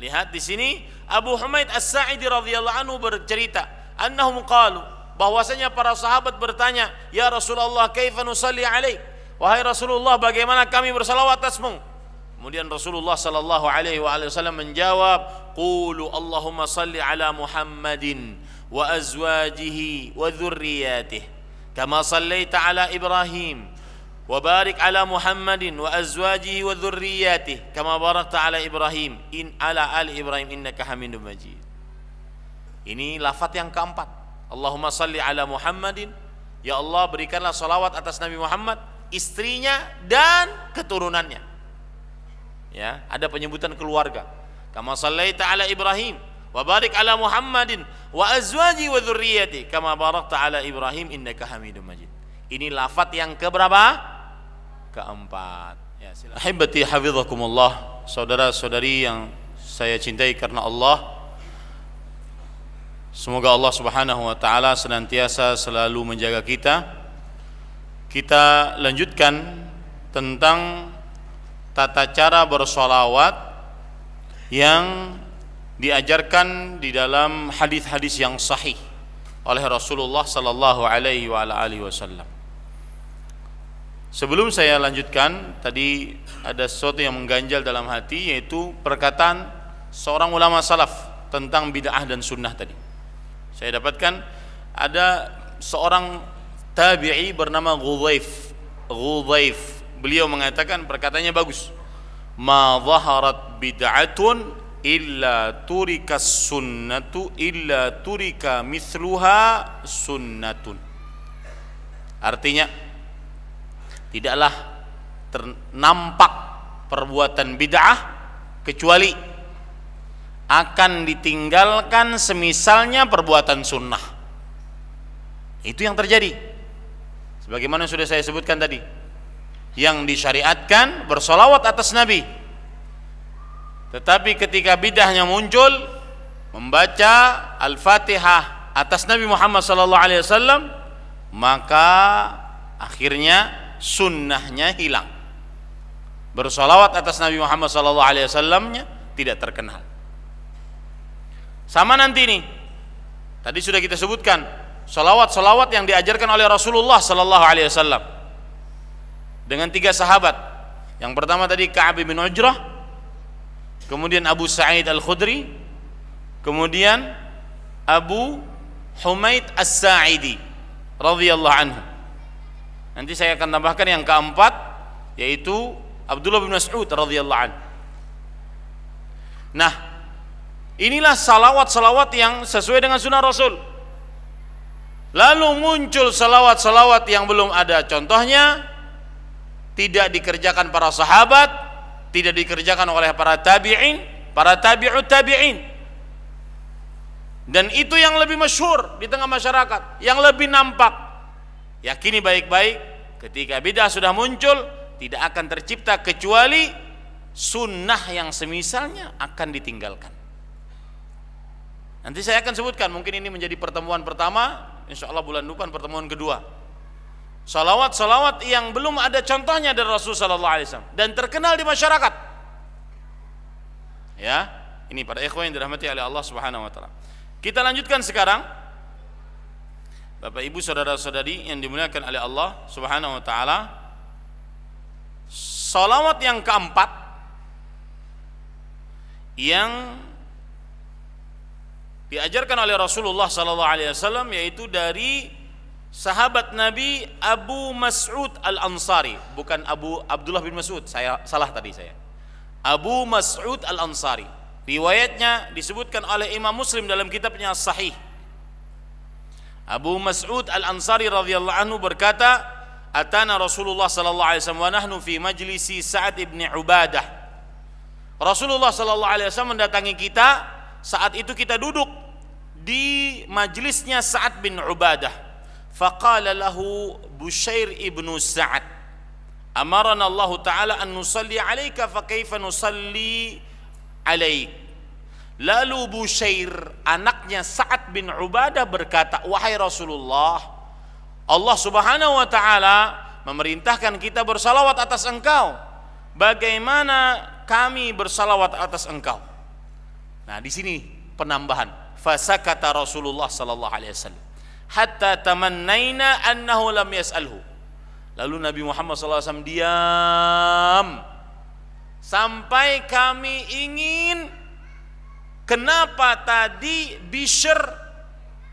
lihat di sini Abu Humaid As-Sa'idi radhiyallahu anhu bercerita, annahum qalu bahwasanya para sahabat bertanya, "Ya Rasulullah, kaifa nusalli alaihi, Wahai Rasulullah, bagaimana kami bersalawat atasmu? Kemudian Rasulullah sallallahu alaihi wasallam menjawab, "Qulu Allahumma salli ala Muhammadin wa azwajihi wa dzurriyyatihi kama sallaita ala Ibrahim wa barik ala Muhammadin wa azwajihi wa dzurriyyatihi kama barakta ala Ibrahim in ala ali Ibrahim innaka Hamidum Majid." Ini lafaz yang keempat. Allahumma salli ala Muhammadin. Ya Allah, berikanlah salawat atas Nabi Muhammad, istrinya dan keturunannya ya ada penyebutan keluarga kama sallaita ala Ibrahim wa barik ala Muhammadin wa azwaji wa dzurriyyati kama barakta ala Ibrahim innaka Hamidum Majid ini lafat yang keberapa keempat ya silakan hibati hafizakumullah saudara-saudari yang saya cintai karena Allah Semoga Allah Subhanahu wa taala senantiasa selalu menjaga kita. Kita lanjutkan tentang tata cara bersolawat yang diajarkan di dalam hadis-hadis yang sahih oleh Rasulullah Sallallahu Alaihi Wasallam. Sebelum saya lanjutkan, tadi ada sesuatu yang mengganjal dalam hati yaitu perkataan seorang ulama salaf tentang bid'ah dan sunnah tadi. Saya dapatkan ada seorang tabi'i bernama Ghudhaif. Ghudhaif beliau mengatakan perkataannya bagus ma zaharat bid'atun illa turika sunnatu illa turika misluha sunnatun artinya tidaklah ternampak perbuatan bid'ah kecuali akan ditinggalkan semisalnya perbuatan sunnah itu yang terjadi sebagaimana sudah saya sebutkan tadi yang disyariatkan bersolawat atas Nabi. Tetapi ketika bidahnya muncul, membaca Al-Fatihah atas Nabi Muhammad sallallahu alaihi wasallam, maka akhirnya sunnahnya hilang. Bersolawat atas Nabi Muhammad sallallahu alaihi wasallamnya tidak terkenal. Sama nanti nih. Tadi sudah kita sebutkan, solawat-solawat yang diajarkan oleh Rasulullah sallallahu alaihi wasallam dengan tiga sahabat. Yang pertama tadi Ka'ab bin Ujrah, kemudian Abu Sa'id Al-Khudri, kemudian Abu Humaid As-Sa'idi radhiyallahu anhu. Nanti saya akan tambahkan yang keempat yaitu Abdullah bin Mas'ud radhiyallahu anhu. Nah, inilah salawat-salawat yang sesuai dengan sunnah Rasul. Lalu muncul salawat-salawat yang belum ada contohnya, tidak dikerjakan para sahabat, tidak dikerjakan oleh para tabi'in, para tabi'ut tabi'in. Dan itu yang lebih masyhur di tengah masyarakat, yang lebih nampak. Yakini baik-baik, ketika bid'ah sudah muncul, tidak akan tercipta kecuali sunnah yang semisalnya akan ditinggalkan. Nanti saya akan sebutkan, mungkin ini menjadi pertemuan pertama, insya Allah bulan depan pertemuan kedua Salawat-salawat yang belum ada contohnya dari Rasul Sallallahu Alaihi Wasallam dan terkenal di masyarakat. Ya, ini pada ikhwan yang dirahmati oleh Allah Subhanahu Wa Taala. Kita lanjutkan sekarang, Bapak Ibu saudara-saudari yang dimuliakan oleh Allah Subhanahu Wa Taala. Salawat yang keempat yang diajarkan oleh Rasulullah Sallallahu Alaihi Wasallam yaitu dari sahabat Nabi Abu Mas'ud Al-Ansari, bukan Abu Abdullah bin Mas'ud. Saya salah tadi saya. Abu Mas'ud Al-Ansari. Riwayatnya disebutkan oleh Imam Muslim dalam kitabnya Sahih. Abu Mas'ud Al-Ansari radhiyallahu anhu berkata, "Atana Rasulullah sallallahu alaihi wasallam wa nahnu fi majlisi Sa'ad ibn Ubadah." Rasulullah sallallahu alaihi wasallam mendatangi kita, saat itu kita duduk di majlisnya Sa'ad bin Ubadah. فقال له بشير ابن سعد أمرنا الله تعالى أن نصلي عليك فكيف نصلي عليك lalu Bushair anaknya Sa'ad bin Ubadah berkata wahai Rasulullah Allah subhanahu wa taala memerintahkan kita bersalawat atas engkau bagaimana kami bersalawat atas engkau nah di sini penambahan fasa kata Rasulullah sallallahu alaihi wasallam hatta tamannaina annahu lam yas'alhu. Lalu Nabi Muhammad SAW diam sampai kami ingin kenapa tadi Bishr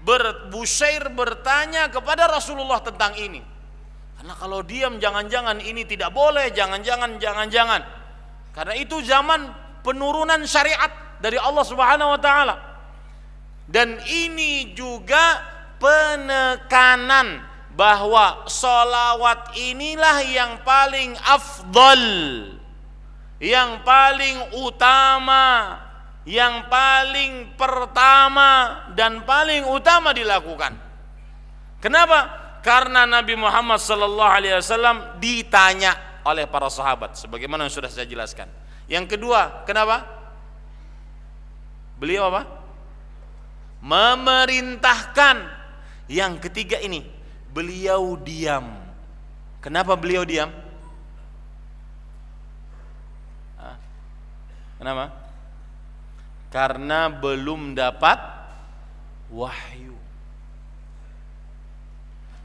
ber, Bushair bertanya kepada Rasulullah tentang ini. Karena kalau diam jangan-jangan ini tidak boleh, jangan-jangan jangan-jangan. Karena itu zaman penurunan syariat dari Allah Subhanahu wa taala. Dan ini juga penekanan bahwa solawat inilah yang paling afdol, yang paling utama, yang paling pertama dan paling utama dilakukan. Kenapa? Karena Nabi Muhammad Sallallahu Alaihi Wasallam ditanya oleh para sahabat, sebagaimana yang sudah saya jelaskan. Yang kedua, kenapa? Beliau apa? Memerintahkan yang ketiga ini, beliau diam. Kenapa beliau diam? Ah, kenapa? Karena belum dapat wahyu.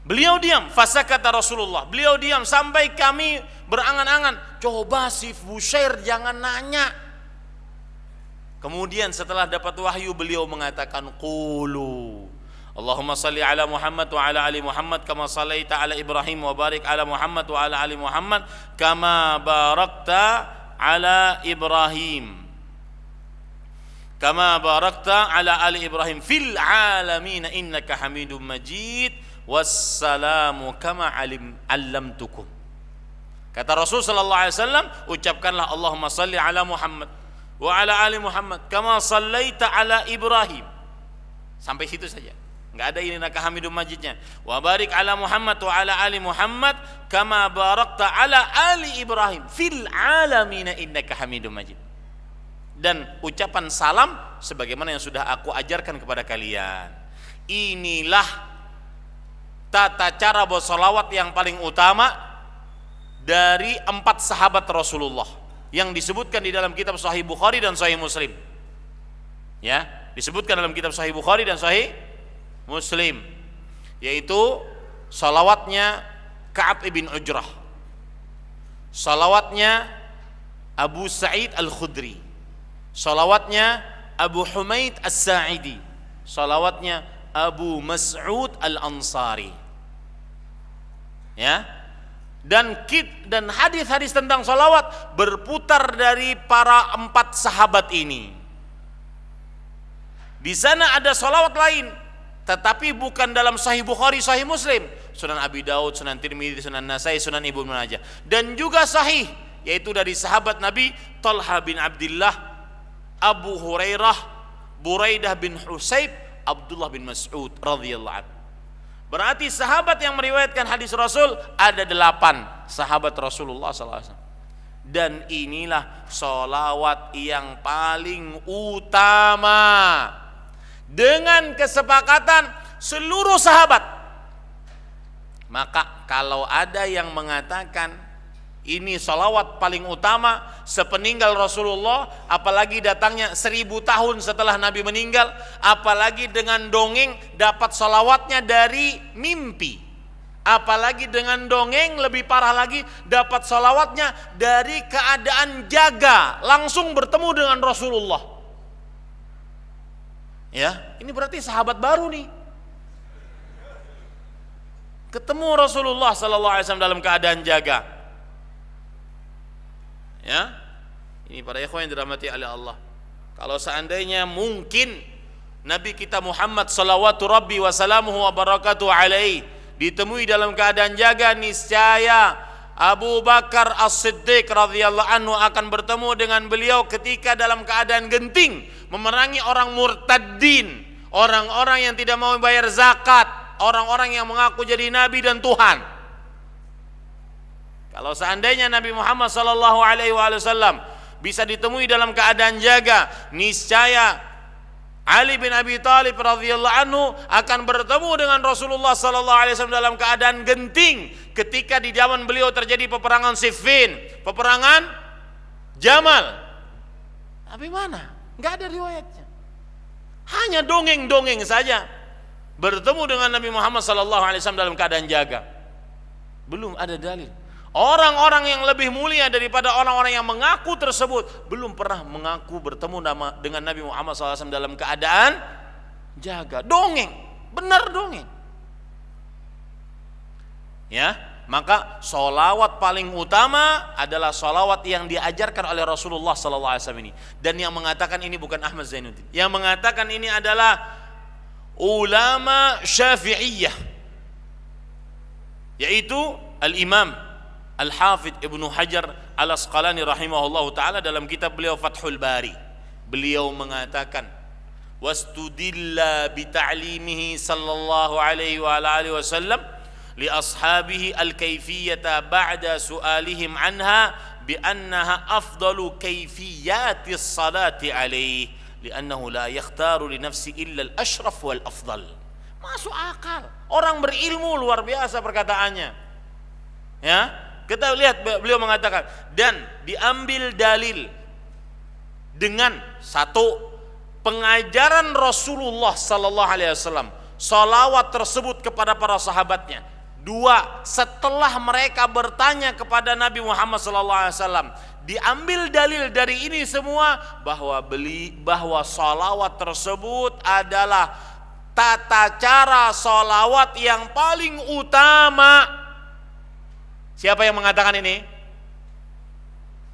Beliau diam, fasa kata Rasulullah. Beliau diam sampai kami berangan-angan, coba si Fushair jangan nanya. Kemudian setelah dapat wahyu beliau mengatakan kulu. Allahumma salli ala Muhammad wa ala ali Muhammad kama sallaita ala Ibrahim wa barik ala Muhammad wa ala ali Muhammad kama barakta ala Ibrahim kama barakta ala ali Ibrahim fil alamin innaka Hamidum Majid wassalamu kama alim kata Rasul sallallahu alaihi wasallam ucapkanlah Allahumma salli ala Muhammad wa ala ali Muhammad kama sallaita ala Ibrahim sampai situ saja nggak ada ini nakahamidum majidnya wa barik ala Muhammad wa ala ali Muhammad kama barakta ala ali Ibrahim fil alamina innaka hamidum majid dan ucapan salam sebagaimana yang sudah aku ajarkan kepada kalian inilah tata cara bersolawat yang paling utama dari empat sahabat Rasulullah yang disebutkan di dalam kitab Sahih Bukhari dan Sahih Muslim ya disebutkan dalam kitab Sahih Bukhari dan Sahih Muslim yaitu salawatnya Ka'ab ibn Ujrah salawatnya Abu Sa'id Al-Khudri salawatnya Abu Humaid al saidi salawatnya Abu Mas'ud Al-Ansari ya dan kit dan hadis-hadis tentang salawat berputar dari para empat sahabat ini di sana ada salawat lain tetapi bukan dalam Sahih Bukhari, Sahih Muslim, Sunan Abi Daud, Sunan Tirmidzi, Sunan Nasai, Sunan Ibnu Majah dan juga sahih yaitu dari sahabat Nabi Talha bin Abdullah, Abu Hurairah, Buraidah bin Husayb, Abdullah bin Mas'ud radhiyallahu anhu. Berarti sahabat yang meriwayatkan hadis Rasul ada delapan sahabat Rasulullah SAW. Dan inilah sholawat yang paling utama dengan kesepakatan seluruh sahabat. Maka kalau ada yang mengatakan ini solawat paling utama sepeninggal Rasulullah, apalagi datangnya seribu tahun setelah Nabi meninggal, apalagi dengan dongeng dapat solawatnya dari mimpi. Apalagi dengan dongeng lebih parah lagi dapat solawatnya dari keadaan jaga langsung bertemu dengan Rasulullah Ya, ini berarti sahabat baru nih. Ketemu Rasulullah sallallahu alaihi wasallam dalam keadaan jaga. Ya. Ini para ikhwan yang dirahmati oleh Allah. Kalau seandainya mungkin Nabi kita Muhammad sallallahu rabbi wa salamuhu wa barakatuh alaihi ditemui dalam keadaan jaga niscaya Abu Bakar As-Siddiq radhiyallahu anhu akan bertemu dengan beliau ketika dalam keadaan genting memerangi orang murtadin, orang-orang yang tidak mau bayar zakat, orang-orang yang mengaku jadi nabi dan Tuhan. Kalau seandainya Nabi Muhammad sallallahu alaihi wasallam bisa ditemui dalam keadaan jaga, niscaya Ali bin Abi Thalib radhiyallahu anhu akan bertemu dengan Rasulullah sallallahu alaihi wasallam dalam keadaan genting ketika di zaman beliau terjadi peperangan Siffin, peperangan Jamal. Tapi mana? Enggak ada riwayatnya. Hanya dongeng-dongeng saja. Bertemu dengan Nabi Muhammad sallallahu alaihi wasallam dalam keadaan jaga. Belum ada dalil. Orang-orang yang lebih mulia daripada orang-orang yang mengaku tersebut belum pernah mengaku bertemu dengan Nabi Muhammad SAW dalam keadaan jaga dongeng, benar dongeng. Ya, maka solawat paling utama adalah solawat yang diajarkan oleh Rasulullah SAW ini. Dan yang mengatakan ini bukan Ahmad Zainuddin. Yang mengatakan ini adalah ulama syafi'iyah. Yaitu Al-Imam Al-Hafidh Ibnu Hajar Al-Asqalani rahimahullah taala dalam kitab beliau Fathul Bari beliau mengatakan wastudilla bi ta'limihi sallallahu alaihi wa alihi wasallam li ashabihi al-kayfiyata ba'da su'alihim anha bi annaha afdalu kayfiyati salati alaihi li'annahu la yakhtaru li nafsi illa al-ashraf wal afdal masuk akal orang berilmu luar biasa perkataannya ya kita lihat beliau mengatakan dan diambil dalil dengan satu pengajaran Rasulullah Sallallahu Alaihi Wasallam, salawat tersebut kepada para sahabatnya. Dua, setelah mereka bertanya kepada Nabi Muhammad Sallallahu Alaihi Wasallam, diambil dalil dari ini semua bahwa beli bahwa salawat tersebut adalah tata cara salawat yang paling utama Siapa yang mengatakan ini?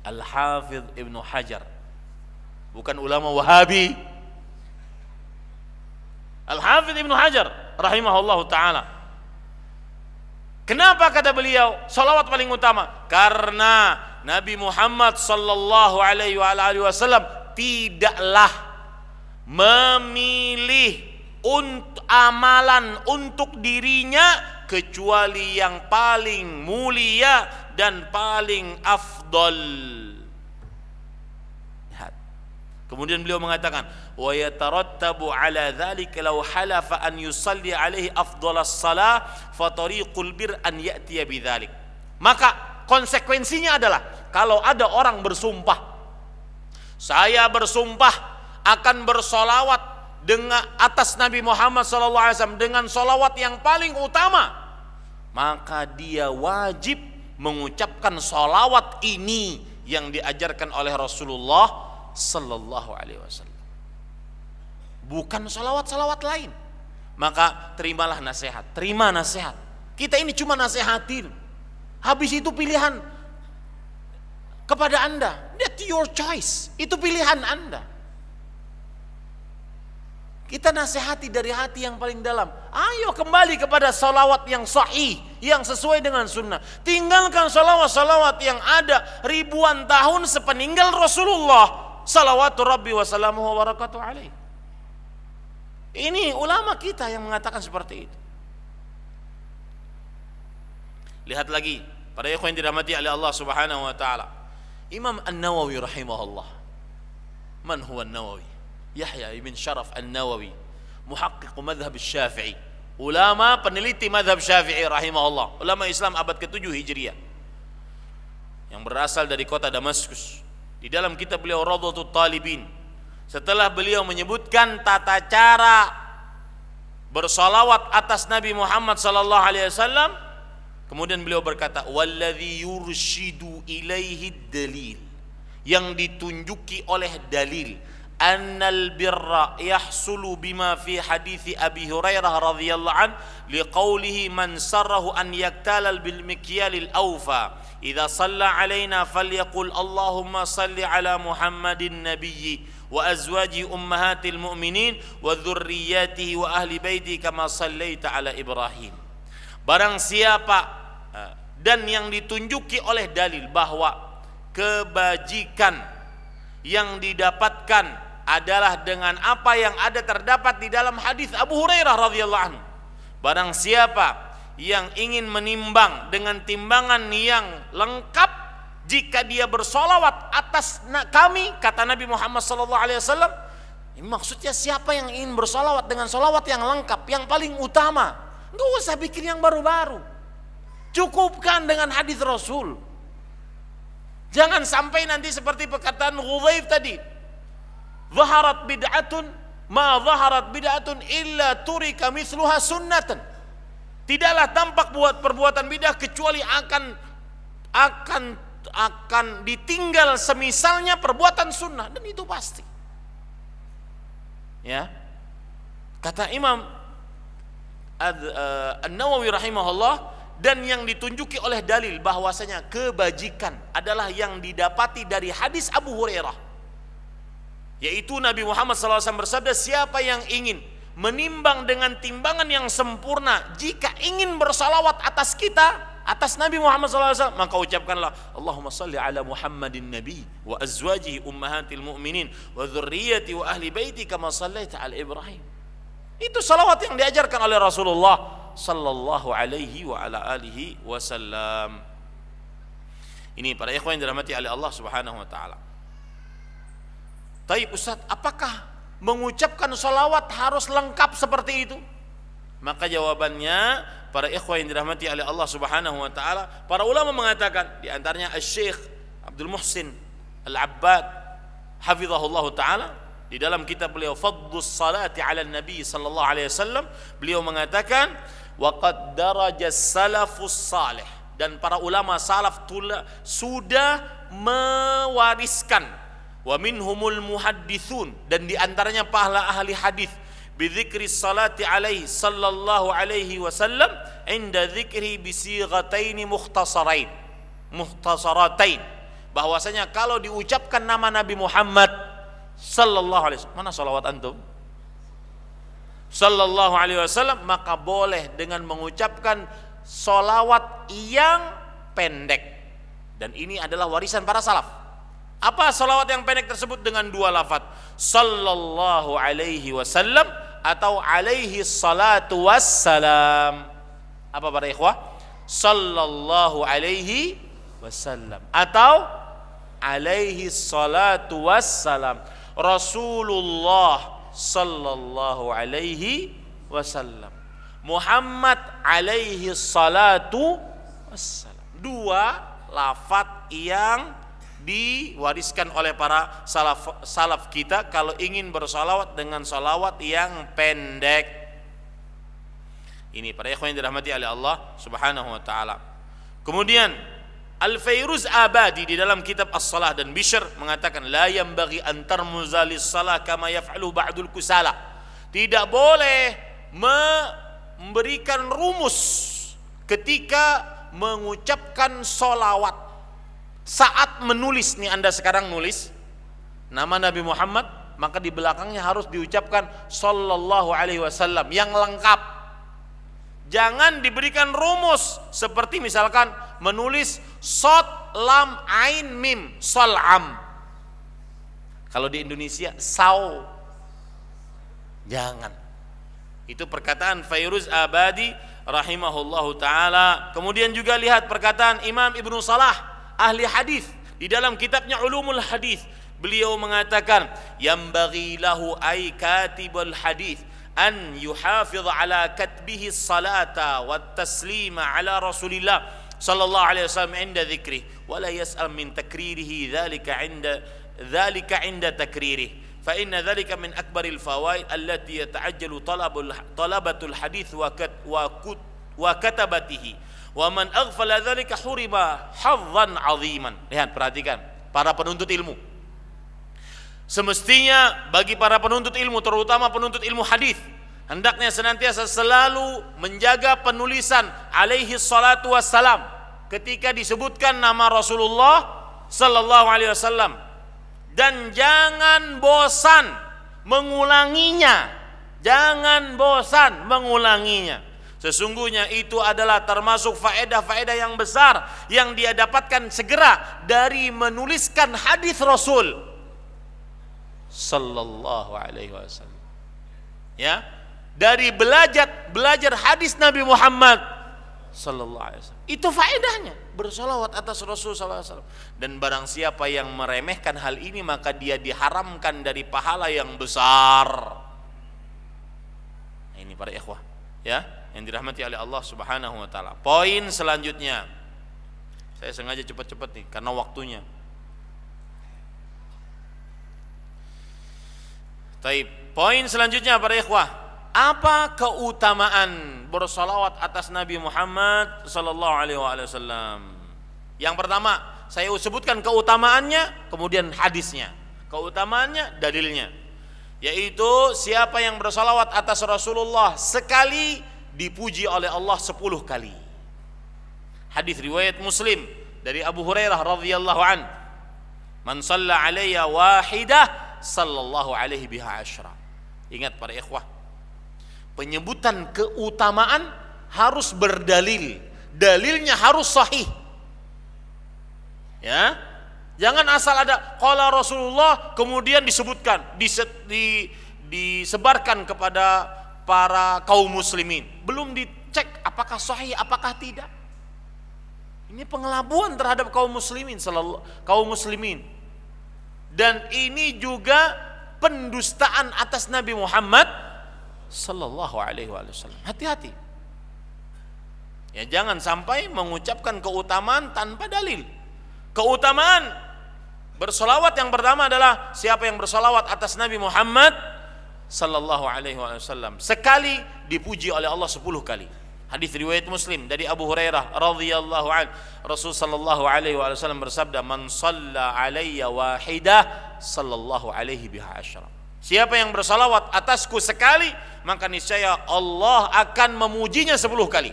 Al-Hafidh Ibnu Hajar. Bukan ulama Wahabi. Al-Hafidh Ibnu Hajar rahimahullahu taala. Kenapa kata beliau salawat paling utama? Karena Nabi Muhammad sallallahu alaihi wasallam tidaklah memilih untuk amalan untuk dirinya kecuali yang paling mulia dan paling afdol. Lihat. Kemudian beliau mengatakan, "Wa yatarattabu ala dhalika law halafa an yusalli alaihi afdhalas salah fa tariqul bir an ya'tiya bidhalik. Maka konsekuensinya adalah kalau ada orang bersumpah, saya bersumpah akan bersolawat dengan atas Nabi Muhammad SAW dengan solawat yang paling utama, maka dia wajib mengucapkan solawat ini yang diajarkan oleh Rasulullah Sallallahu Alaihi Wasallam. Bukan solawat-solawat lain. Maka terimalah nasihat, terima nasihat. Kita ini cuma nasihatin. Habis itu pilihan kepada Anda. That's your choice. Itu pilihan Anda. Kita nasihati dari hati yang paling dalam. Ayo kembali kepada salawat yang sahih, yang sesuai dengan sunnah. Tinggalkan salawat-salawat yang ada ribuan tahun sepeninggal Rasulullah. Salawatu Rabbi wa salamuhu wa alaih. Ini ulama kita yang mengatakan seperti itu. Lihat lagi pada ikhwan yang dirahmati oleh Allah Subhanahu wa taala. Imam An-Nawawi rahimahullah. Man huwa An-Nawawi? Yahya ibn Sharaf al nawawi muhaqqiq madhab Syafi'i. Ulama peneliti madhab Syafi'i rahimahullah, ulama Islam abad ke-7 Hijriah. Yang berasal dari kota Damaskus. Di dalam kitab beliau Radhatul Talibin, setelah beliau menyebutkan tata cara bersolawat atas Nabi Muhammad sallallahu alaihi wasallam, kemudian beliau berkata, "Walladzi yurshidu ilaihi dalil." Yang ditunjuki oleh dalil أن البر يحصل بما في حديث أبي هريرة رضي الله عنه لقوله من سره أن يكتال بالمكيال الأوفى إذا صلى علينا فليقل اللهم صل على محمد النبي وأزواجه أمهات المؤمنين وذرياته وأهل بيته كما صليت على إبراهيم Barang siapa eh, dan yang ditunjuki oleh dalil bahwa kebajikan yang didapatkan adalah dengan apa yang ada terdapat di dalam hadis Abu Hurairah radhiyallahu anhu. Barang siapa yang ingin menimbang dengan timbangan yang lengkap jika dia bersolawat atas kami kata Nabi Muhammad sallallahu alaihi wasallam maksudnya siapa yang ingin bersolawat dengan solawat yang lengkap yang paling utama nggak usah bikin yang baru-baru cukupkan dengan hadis Rasul jangan sampai nanti seperti perkataan Hudzaif tadi Zaharat bid'atun ma zaharat bid'atun illa turika misluha sunnatan. Tidaklah tampak buat perbuatan bidah kecuali akan akan akan ditinggal semisalnya perbuatan sunnah dan itu pasti. Ya. Kata Imam eh, An-Nawawi rahimahullah dan yang ditunjuki oleh dalil bahwasanya kebajikan adalah yang didapati dari hadis Abu Hurairah yaitu Nabi Muhammad SAW bersabda, siapa yang ingin menimbang dengan timbangan yang sempurna, jika ingin bersalawat atas kita, atas Nabi Muhammad SAW maka ucapkanlah Allahumma salli ala Muhammadin Nabi wa azwajihi ummahatil mu'minin wa dhurriyati wa ahli baiti kama sallaita ala Ibrahim itu salawat yang diajarkan oleh Rasulullah sallallahu alaihi wa ala alihi wasallam ini para ikhwan yang dirahmati oleh Allah Subhanahu wa taala tapi Ustaz, apakah mengucapkan salawat harus lengkap seperti itu? Maka jawabannya para ikhwah yang dirahmati oleh Allah Subhanahu wa taala, para ulama mengatakan di antaranya Syekh Abdul Muhsin Al-Abbad hafizahullah taala di dalam kitab beliau Fadlus Salati 'ala Nabi sallallahu alaihi wasallam, beliau mengatakan waqad daraja salafus salih dan para ulama salaf tula, sudah mewariskan wa minhumul muhaddithun dan diantaranya pahala ahli hadis bidzikri salati alaihi sallallahu alaihi wasallam inda dzikri bisighataini mukhtasarain mukhtasaratain bahwasanya kalau diucapkan nama Nabi Muhammad sallallahu alaihi wasallam mana salawat antum sallallahu alaihi wasallam maka boleh dengan mengucapkan solawat yang pendek dan ini adalah warisan para salaf apa salawat yang pendek tersebut dengan dua lafat? Sallallahu alaihi wasallam atau alaihi salatu wassalam. Apa para ikhwah? Sallallahu alaihi wasallam atau alaihi salatu wassalam. Rasulullah sallallahu alaihi wasallam. Muhammad alaihi salatu wassalam. Dua lafat yang diwariskan oleh para salaf, salaf kita kalau ingin bersolawat dengan solawat yang pendek ini para ikhwan yang dirahmati oleh Allah subhanahu wa ta'ala kemudian Al-Fairuz Abadi di dalam kitab As-Salah dan Bishr mengatakan la bagi antar muzalis salah kama yaf'alu ba'dul kusala. Tidak boleh memberikan rumus ketika mengucapkan solawat saat menulis nih Anda sekarang nulis nama Nabi Muhammad, maka di belakangnya harus diucapkan sallallahu alaihi wasallam yang lengkap. Jangan diberikan rumus seperti misalkan menulis sot lam ain mim solam. Kalau di Indonesia sau. Jangan. Itu perkataan Fairuz Abadi rahimahullahu taala. Kemudian juga lihat perkataan Imam Ibnu Salah ahli hadis di dalam kitabnya Ulumul Hadis beliau mengatakan yang bagi lahu ai katibul hadis an yuhafiz ala katbihi salata wa taslima ala rasulillah sallallahu alaihi wasallam inda dzikri wa la yas'al min takririhi dzalika inda dzalika inda takririhi fa inna dzalika min akbaril fawaid allati yata'ajjalu talabul talabatul hadis wa wa kut Wa man aghfala dzalika huriba hadzan aziman. Lihat perhatikan para penuntut ilmu. Semestinya bagi para penuntut ilmu terutama penuntut ilmu hadis hendaknya senantiasa selalu menjaga penulisan alaihi salatu wassalam ketika disebutkan nama Rasulullah sallallahu alaihi wasallam dan jangan bosan mengulanginya jangan bosan mengulanginya Sesungguhnya itu adalah termasuk faedah-faedah yang besar yang dia dapatkan segera dari menuliskan hadis Rasul sallallahu alaihi wasallam. Ya, dari belajar belajar hadis Nabi Muhammad sallallahu alaihi wasallam. Itu faedahnya bersolawat atas Rasul sallallahu alaihi wasallam. Dan barang siapa yang meremehkan hal ini maka dia diharamkan dari pahala yang besar. Nah, ini para ikhwah, ya yang dirahmati oleh Allah Subhanahu wa taala. Poin selanjutnya. Saya sengaja cepat-cepat nih karena waktunya. Tapi Poin selanjutnya para ikhwah, apa keutamaan bersolawat atas Nabi Muhammad sallallahu alaihi wasallam? Yang pertama, saya sebutkan keutamaannya, kemudian hadisnya. Keutamaannya dalilnya. Yaitu siapa yang bersolawat atas Rasulullah sekali dipuji oleh Allah sepuluh kali. Hadis riwayat Muslim dari Abu Hurairah radhiyallahu an. Man shalla alayya wahidah sallallahu alaihi biha asyra. Ingat para ikhwah, penyebutan keutamaan harus berdalil. Dalilnya harus sahih. Ya. Jangan asal ada qala Rasulullah kemudian disebutkan, disebarkan kepada para kaum muslimin. Belum dicek apakah sahih, apakah tidak. Ini pengelabuan terhadap kaum muslimin kaum muslimin. Dan ini juga pendustaan atas Nabi Muhammad sallallahu alaihi wasallam. Hati-hati. Ya jangan sampai mengucapkan keutamaan tanpa dalil. Keutamaan bersolawat yang pertama adalah siapa yang bersolawat atas Nabi Muhammad sallallahu alaihi wasallam. Sekali dipuji oleh Allah 10 kali. Hadis riwayat Muslim dari Abu Hurairah radhiyallahu an Rasul sallallahu alaihi wasallam bersabda, "Man shalla alayya wahidah sallallahu alaihi biha asyara." Siapa yang bersalawat atasku sekali, maka niscaya Allah akan memujinya 10 kali.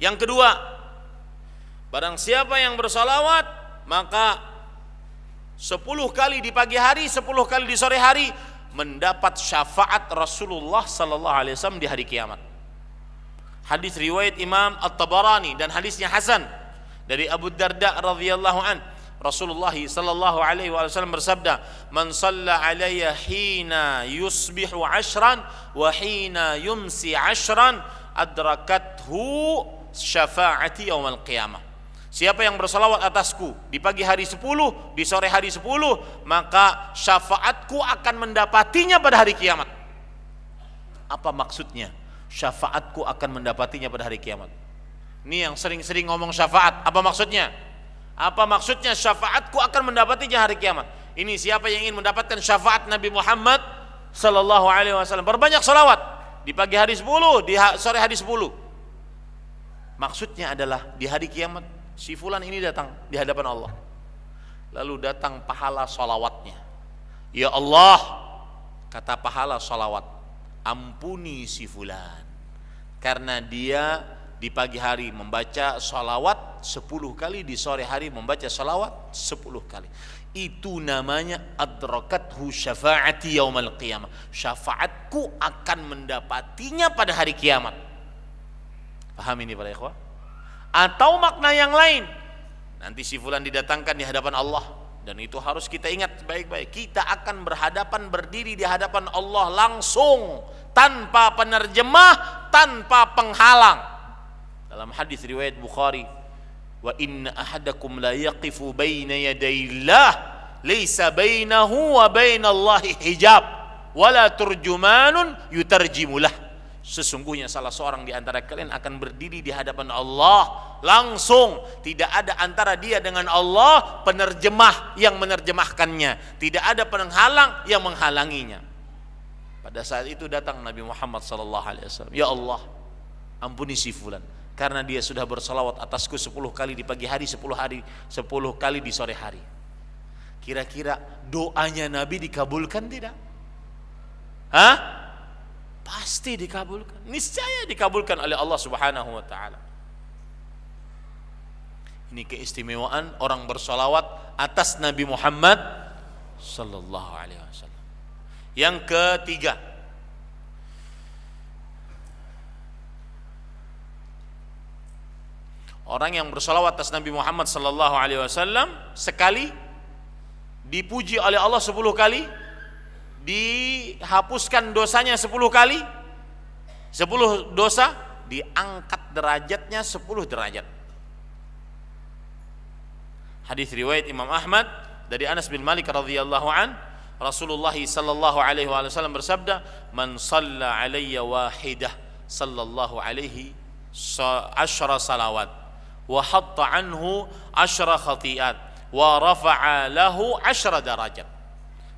Yang kedua, barang siapa yang bersalawat, maka 10 kali di pagi hari, 10 kali di sore hari, mendapat syafaat Rasulullah sallallahu alaihi wasallam di hari kiamat. Hadis riwayat Imam At-Tabarani dan hadisnya hasan dari Abu Darda radhiyallahu an. Rasulullah sallallahu alaihi wasallam bersabda, "Man shalla alayya hina yusbihu ashran wa hina yumsi ashran adrakathu syafaati yaumil qiyamah." Siapa yang bersolawat atasku di pagi hari sepuluh, di sore hari sepuluh, maka syafaatku akan mendapatinya pada hari kiamat. Apa maksudnya? Syafaatku akan mendapatinya pada hari kiamat. Ini yang sering-sering ngomong syafaat. Apa maksudnya? Apa maksudnya syafaatku akan mendapatinya hari kiamat? Ini siapa yang ingin mendapatkan syafaat Nabi Muhammad Sallallahu Alaihi Wasallam? Berbanyak solawat di pagi hari sepuluh, di sore hari sepuluh. Maksudnya adalah di hari kiamat si fulan ini datang di hadapan Allah lalu datang pahala sholawatnya ya Allah kata pahala sholawat ampuni si fulan karena dia di pagi hari membaca sholawat 10 kali di sore hari membaca sholawat 10 kali itu namanya adrokat syafaati yaumal qiyamah syafaatku akan mendapatinya pada hari kiamat paham ini para ikhwah atau makna yang lain nanti si fulan didatangkan di hadapan Allah dan itu harus kita ingat baik-baik kita akan berhadapan berdiri di hadapan Allah langsung tanpa penerjemah tanpa penghalang dalam hadis riwayat Bukhari wa inna ahadakum la yaqifu baina yadayillah laysa bainahu wa bainallahi hijab wala turjumanun yutarjimulah Sesungguhnya salah seorang di antara kalian akan berdiri di hadapan Allah langsung. Tidak ada antara dia dengan Allah penerjemah yang menerjemahkannya. Tidak ada penghalang yang menghalanginya. Pada saat itu datang Nabi Muhammad Sallallahu Alaihi Wasallam Ya Allah, ampuni si fulan. Karena dia sudah bersalawat atasku 10 kali di pagi hari, 10 hari, 10 kali di sore hari. Kira-kira doanya Nabi dikabulkan tidak? Hah? pasti dikabulkan. Niscaya dikabulkan oleh Allah Subhanahu wa taala. Ini keistimewaan orang bersolawat atas Nabi Muhammad sallallahu alaihi wasallam. Yang ketiga, orang yang bersolawat atas Nabi Muhammad sallallahu alaihi wasallam sekali dipuji oleh Allah sepuluh kali dihapuskan dosanya 10 kali 10 dosa diangkat derajatnya 10 derajat hadis riwayat Imam Ahmad dari Anas bin Malik radhiyallahu an Rasulullah sallallahu alaihi wasallam bersabda man shalla alayya wahidah sallallahu alaihi asyara salawat wa hatta anhu asyara khati'at wa rafa'a lahu asyara darajat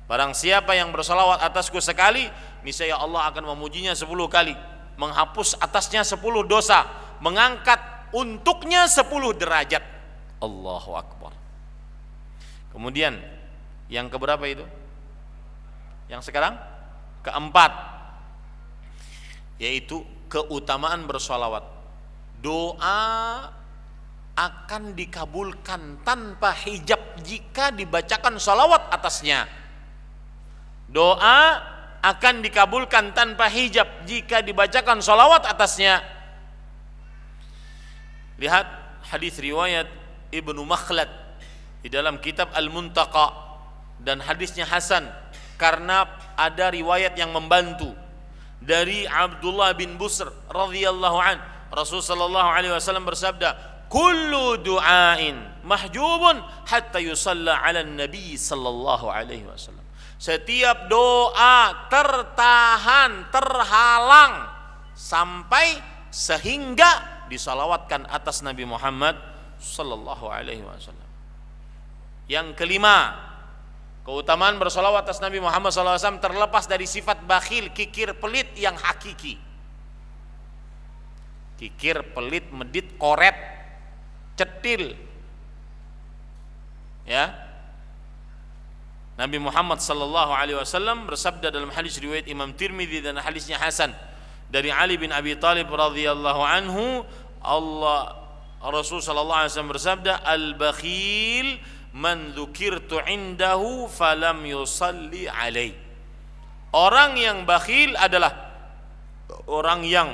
Barang siapa yang bersolawat atasku sekali, niscaya Allah akan memujinya sepuluh kali, menghapus atasnya sepuluh dosa, mengangkat untuknya sepuluh derajat. Allahu Akbar. Kemudian yang keberapa itu? Yang sekarang keempat yaitu keutamaan bersolawat. Doa akan dikabulkan tanpa hijab jika dibacakan solawat atasnya Doa akan dikabulkan tanpa hijab jika dibacakan solawat atasnya. Lihat hadis riwayat Ibnu Makhlad di dalam kitab Al-Muntaqa dan hadisnya Hasan karena ada riwayat yang membantu dari Abdullah bin Busr radhiyallahu an rasulullah sallallahu alaihi wasallam bersabda kullu du'ain mahjubun hatta yusalla ala nabi sallallahu alaihi wasallam setiap doa tertahan, terhalang sampai sehingga disalawatkan atas Nabi Muhammad Sallallahu Alaihi Wasallam. Yang kelima, keutamaan bersolawat atas Nabi Muhammad SAW terlepas dari sifat bakhil, kikir, pelit yang hakiki. Kikir, pelit, medit, koret, cetil, ya Nabi Muhammad sallallahu alaihi wasallam bersabda dalam hadis riwayat Imam Tirmidzi dan hadisnya Hasan dari Ali bin Abi Talib radhiyallahu anhu Allah Rasul sallallahu alaihi wasallam bersabda al bakhil man dzukirtu indahu falam yusalli alai Orang yang bakhil adalah orang yang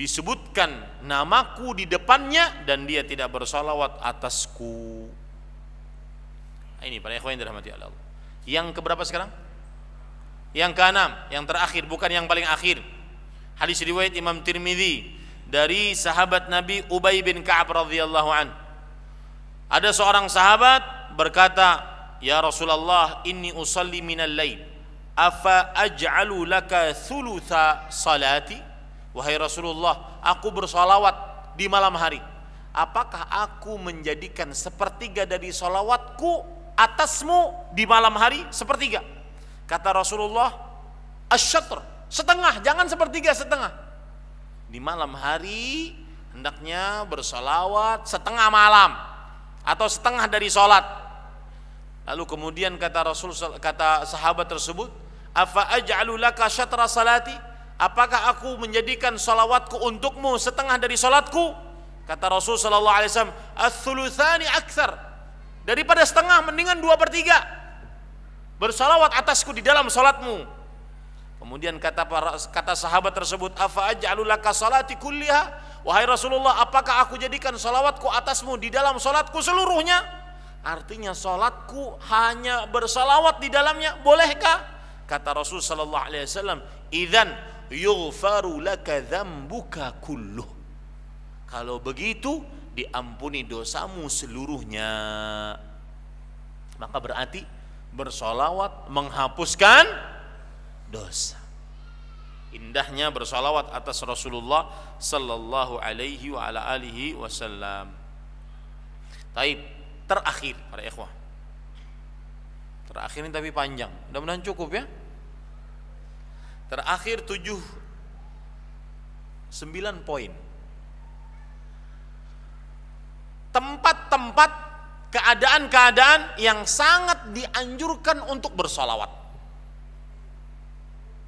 disebutkan namaku di depannya dan dia tidak bersolawat atasku ini para ikhwan yang dirahmati Allah. Yang keberapa sekarang? Yang keenam, yang terakhir, bukan yang paling akhir. Hadis riwayat Imam Tirmidzi dari sahabat Nabi Ubay bin Ka'ab radhiyallahu an. Ada seorang sahabat berkata, "Ya Rasulullah, inni usalli minal lail. Afa aj'alu laka thulutha salati?" Wahai Rasulullah, aku bersolawat di malam hari. Apakah aku menjadikan sepertiga dari solawatku atasmu di malam hari sepertiga. Kata Rasulullah, asyatr, setengah, jangan sepertiga, setengah. Di malam hari hendaknya bersolawat setengah malam atau setengah dari sholat. Lalu kemudian kata Rasul kata sahabat tersebut, "Afa aj'alu laka syatra salati?" Apakah aku menjadikan solawatku untukmu setengah dari sholatku? Kata Rasul Sallallahu Alaihi Wasallam, "Athuluthani akthar." Daripada setengah mendingan dua per tiga. Bersalawat atasku di dalam sholatmu. Kemudian kata para, kata sahabat tersebut, "Afa aj'alulaka di kulliha?" Wahai Rasulullah, apakah aku jadikan salawatku atasmu di dalam sholatku seluruhnya? Artinya sholatku hanya bersalawat di dalamnya, bolehkah? Kata Rasulullah sallallahu alaihi wasallam, "Idzan yughfaru laka kulluh." Kalau begitu, diampuni dosamu seluruhnya maka berarti bersolawat menghapuskan dosa indahnya bersolawat atas Rasulullah Sallallahu Alaihi wa ala alihi Wasallam. Taib terakhir para ikhwah. Terakhir ini tapi panjang. Mudah-mudahan cukup ya. Terakhir tujuh sembilan poin tempat-tempat keadaan-keadaan yang sangat dianjurkan untuk bersolawat.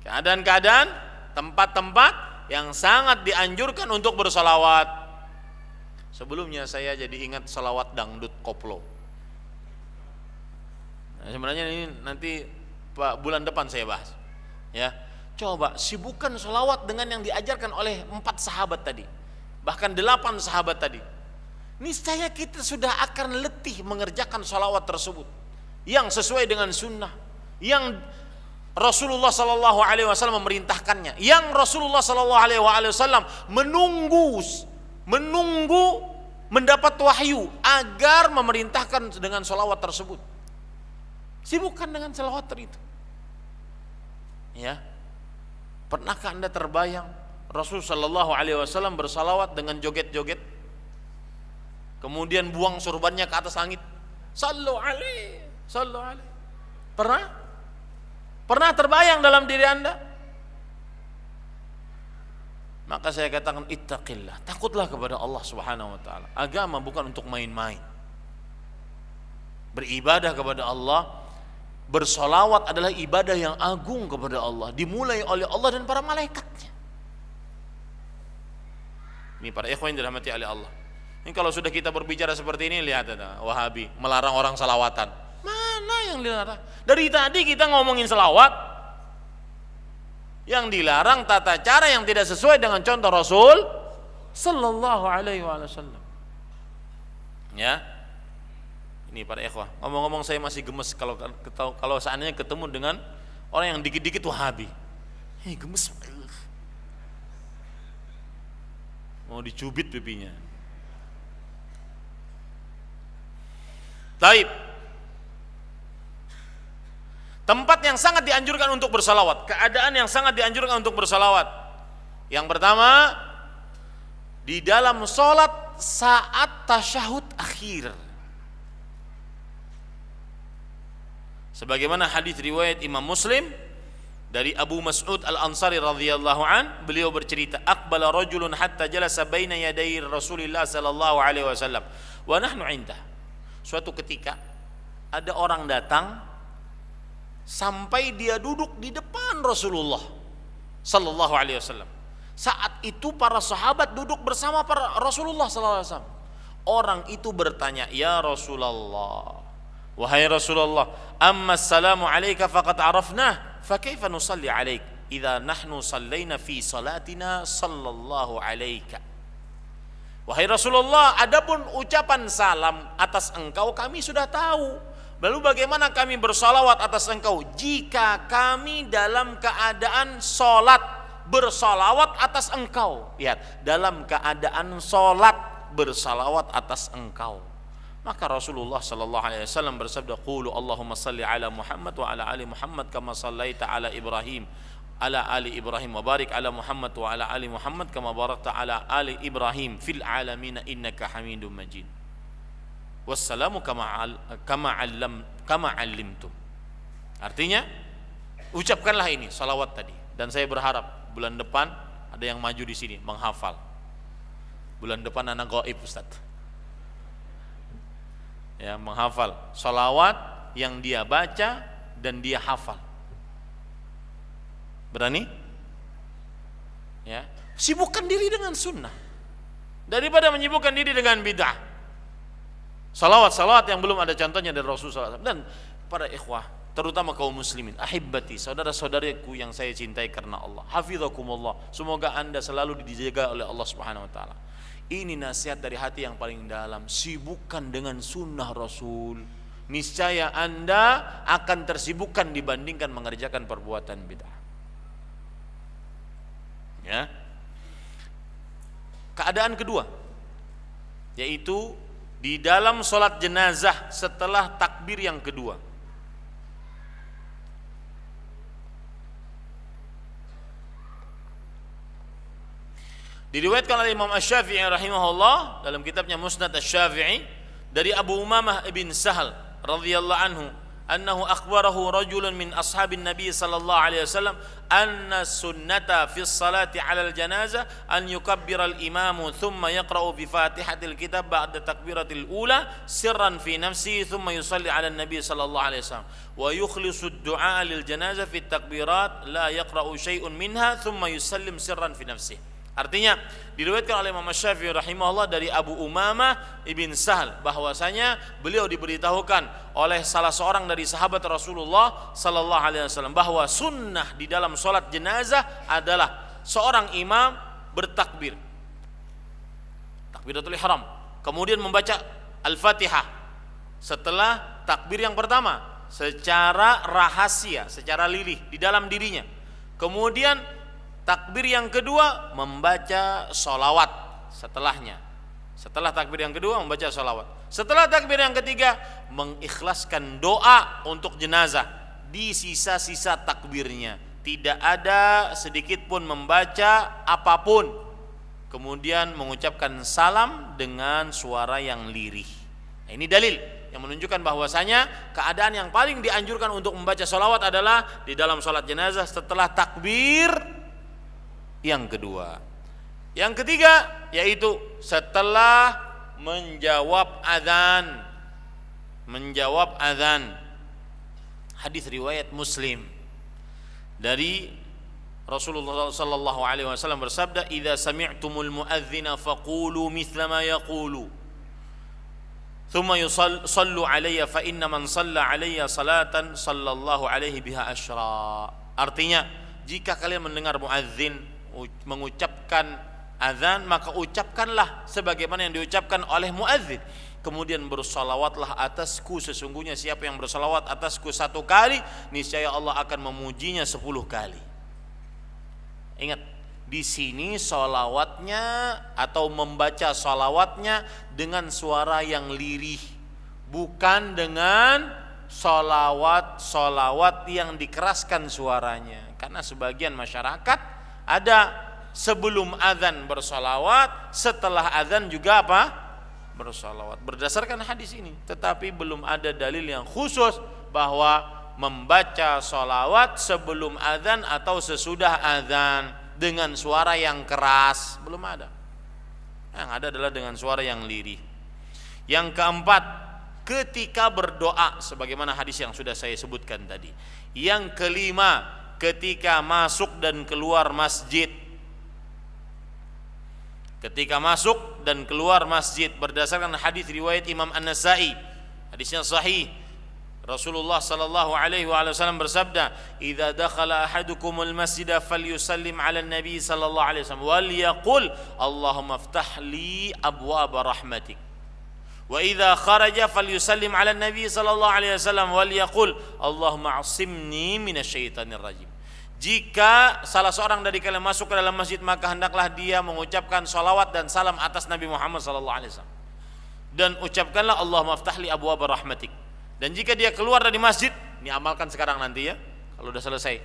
Keadaan-keadaan, tempat-tempat yang sangat dianjurkan untuk bersolawat. Sebelumnya saya jadi ingat solawat dangdut koplo. Nah, sebenarnya ini nanti bulan depan saya bahas. Ya, coba sibukkan solawat dengan yang diajarkan oleh empat sahabat tadi, bahkan delapan sahabat tadi niscaya kita sudah akan letih mengerjakan sholawat tersebut yang sesuai dengan sunnah yang Rasulullah Shallallahu Alaihi Wasallam memerintahkannya yang Rasulullah Shallallahu Alaihi Wasallam menunggu menunggu mendapat wahyu agar memerintahkan dengan sholawat tersebut sibukkan dengan sholawat itu ya pernahkah anda terbayang Rasulullah Shallallahu Alaihi Wasallam bersalawat dengan joget-joget kemudian buang sorbannya ke atas langit sallu alaih sallu alaih pernah pernah terbayang dalam diri anda maka saya katakan ittaqillah takutlah kepada Allah subhanahu wa ta'ala agama bukan untuk main-main beribadah kepada Allah bersolawat adalah ibadah yang agung kepada Allah dimulai oleh Allah dan para malaikatnya ini para ikhwan yang dirahmati oleh Allah ini kalau sudah kita berbicara seperti ini lihat ada Wahabi melarang orang salawatan. Mana yang dilarang? Dari tadi kita ngomongin salawat. Yang dilarang tata cara yang tidak sesuai dengan contoh Rasul sallallahu alaihi wasallam. Ya. Ini para ikhwah. Ngomong-ngomong saya masih gemes kalau kalau seandainya ketemu dengan orang yang dikit-dikit Wahabi. Hei, eh, gemes. Mau dicubit pipinya. Taib. Tempat yang sangat dianjurkan untuk bersalawat, keadaan yang sangat dianjurkan untuk bersalawat. Yang pertama, di dalam sholat saat tasyahud akhir. Sebagaimana hadis riwayat Imam Muslim dari Abu Mas'ud Al-Ansari radhiyallahu an, beliau bercerita, "Aqbala rajulun hatta jalasa baina yaday Rasulillah sallallahu alaihi wasallam wa nahnu indah." Suatu ketika ada orang datang sampai dia duduk di depan Rasulullah sallallahu alaihi wasallam. Saat itu para sahabat duduk bersama para Rasulullah sallallahu alaihi wasallam. Orang itu bertanya, "Ya Rasulullah, wahai Rasulullah, amma salamu alaika, faqad arafnah, fa kaifa nusalli alayk idza nahnu fi salatina sallallahu alaika. Wahai Rasulullah, adapun ucapan salam atas engkau kami sudah tahu. Lalu bagaimana kami bersolawat atas engkau jika kami dalam keadaan solat bersolawat atas engkau? Lihat, dalam keadaan solat bersolawat atas engkau. Maka Rasulullah sallallahu alaihi wasallam bersabda, "Qulu Allahumma salli ala Muhammad wa ala ali Muhammad kama sallaita ala Ibrahim ala ali Ibrahim wa barik ala Muhammad wa ala ali Muhammad kama barakta ala ali Ibrahim fil alamin innaka Hamidum Majid. Wassalamu kama al, kama allam kama allimtum. Artinya ucapkanlah ini salawat tadi dan saya berharap bulan depan ada yang maju di sini menghafal. Bulan depan anak gaib Ustaz. Ya, menghafal salawat yang dia baca dan dia hafal Berani? Ya. Sibukkan diri dengan sunnah. Daripada menyibukkan diri dengan bid'ah. Salawat-salawat yang belum ada contohnya dari Rasulullah SAW. Dan para ikhwah, terutama kaum muslimin, ahibbati, saudara-saudariku yang saya cintai karena Allah. Hafizakumullah. Semoga Anda selalu dijaga oleh Allah Subhanahu wa taala. Ini nasihat dari hati yang paling dalam. Sibukkan dengan sunnah Rasul. Niscaya Anda akan tersibukkan dibandingkan mengerjakan perbuatan bid'ah ya keadaan kedua yaitu di dalam sholat jenazah setelah takbir yang kedua diriwayatkan oleh Imam Ash-Syafi'i rahimahullah dalam kitabnya Musnad Ash-Syafi'i dari Abu Umamah ibn Sahal radhiyallahu anhu أنه أخبره رجل من أصحاب النبي صلى الله عليه وسلم أن السنة في الصلاة على الجنازة أن يكبر الإمام ثم يقرأ بفاتحة الكتاب بعد التكبيرة الأولى سرا في نفسه ثم يصلي على النبي صلى الله عليه وسلم ويخلص الدعاء للجنازة في التكبيرات لا يقرأ شيء منها ثم يسلم سرا في نفسه Artinya diriwayatkan oleh Imam Syafi'i rahimahullah dari Abu Umamah ibn Sahal bahwasanya beliau diberitahukan oleh salah seorang dari sahabat Rasulullah sallallahu alaihi wasallam bahwa sunnah di dalam sholat jenazah adalah seorang imam bertakbir takbiratul ihram kemudian membaca Al-Fatihah setelah takbir yang pertama secara rahasia, secara lilih di dalam dirinya. Kemudian Takbir yang kedua membaca solawat setelahnya. Setelah takbir yang kedua membaca solawat. Setelah takbir yang ketiga mengikhlaskan doa untuk jenazah di sisa-sisa takbirnya. Tidak ada sedikit pun membaca apapun. Kemudian mengucapkan salam dengan suara yang lirih. Nah, ini dalil yang menunjukkan bahwasanya keadaan yang paling dianjurkan untuk membaca solawat adalah di dalam sholat jenazah setelah takbir yang kedua. Yang ketiga yaitu setelah menjawab azan menjawab azan hadis riwayat Muslim dari Rasulullah sallallahu alaihi wasallam bersabda "Idza sami'tumul muadzina faqulu mithla ma yaqulu" thumma yusallu alayya fa inna man salla alayya salatan sallallahu alaihi biha asyra artinya jika kalian mendengar muadzin mengucapkan azan maka ucapkanlah sebagaimana yang diucapkan oleh muadzin kemudian bersolawatlah atasku sesungguhnya siapa yang bersolawat atasku satu kali niscaya Allah akan memujinya sepuluh kali ingat di sini solawatnya atau membaca solawatnya dengan suara yang lirih bukan dengan solawat solawat yang dikeraskan suaranya karena sebagian masyarakat ada sebelum azan bersolawat, setelah azan juga apa? Bersolawat. Berdasarkan hadis ini, tetapi belum ada dalil yang khusus bahwa membaca solawat sebelum azan atau sesudah azan dengan suara yang keras belum ada. Yang ada adalah dengan suara yang lirih. Yang keempat, ketika berdoa sebagaimana hadis yang sudah saya sebutkan tadi. Yang kelima, ketika masuk dan keluar masjid. Ketika masuk dan keluar masjid berdasarkan hadis riwayat Imam An-Nasa'i. Hadisnya sahih. Rasulullah sallallahu alaihi wasallam bersabda, "Idza dakhala ahadukumul masjida falyusallim 'ala nabi sallallahu alaihi wasallam wal yaqul Allahumma iftah li abwaaba rahmatik." Wa idza kharaja falyusallim 'ala nabi sallallahu alaihi wasallam wal yaqul Allahumma 'asimni minasyaitonir rajim jika salah seorang dari kalian masuk ke dalam masjid maka hendaklah dia mengucapkan salawat dan salam atas Nabi Muhammad Sallallahu Alaihi Wasallam dan ucapkanlah Allahumma maftahli abu abu rahmatik dan jika dia keluar dari masjid ini amalkan sekarang nanti ya kalau sudah selesai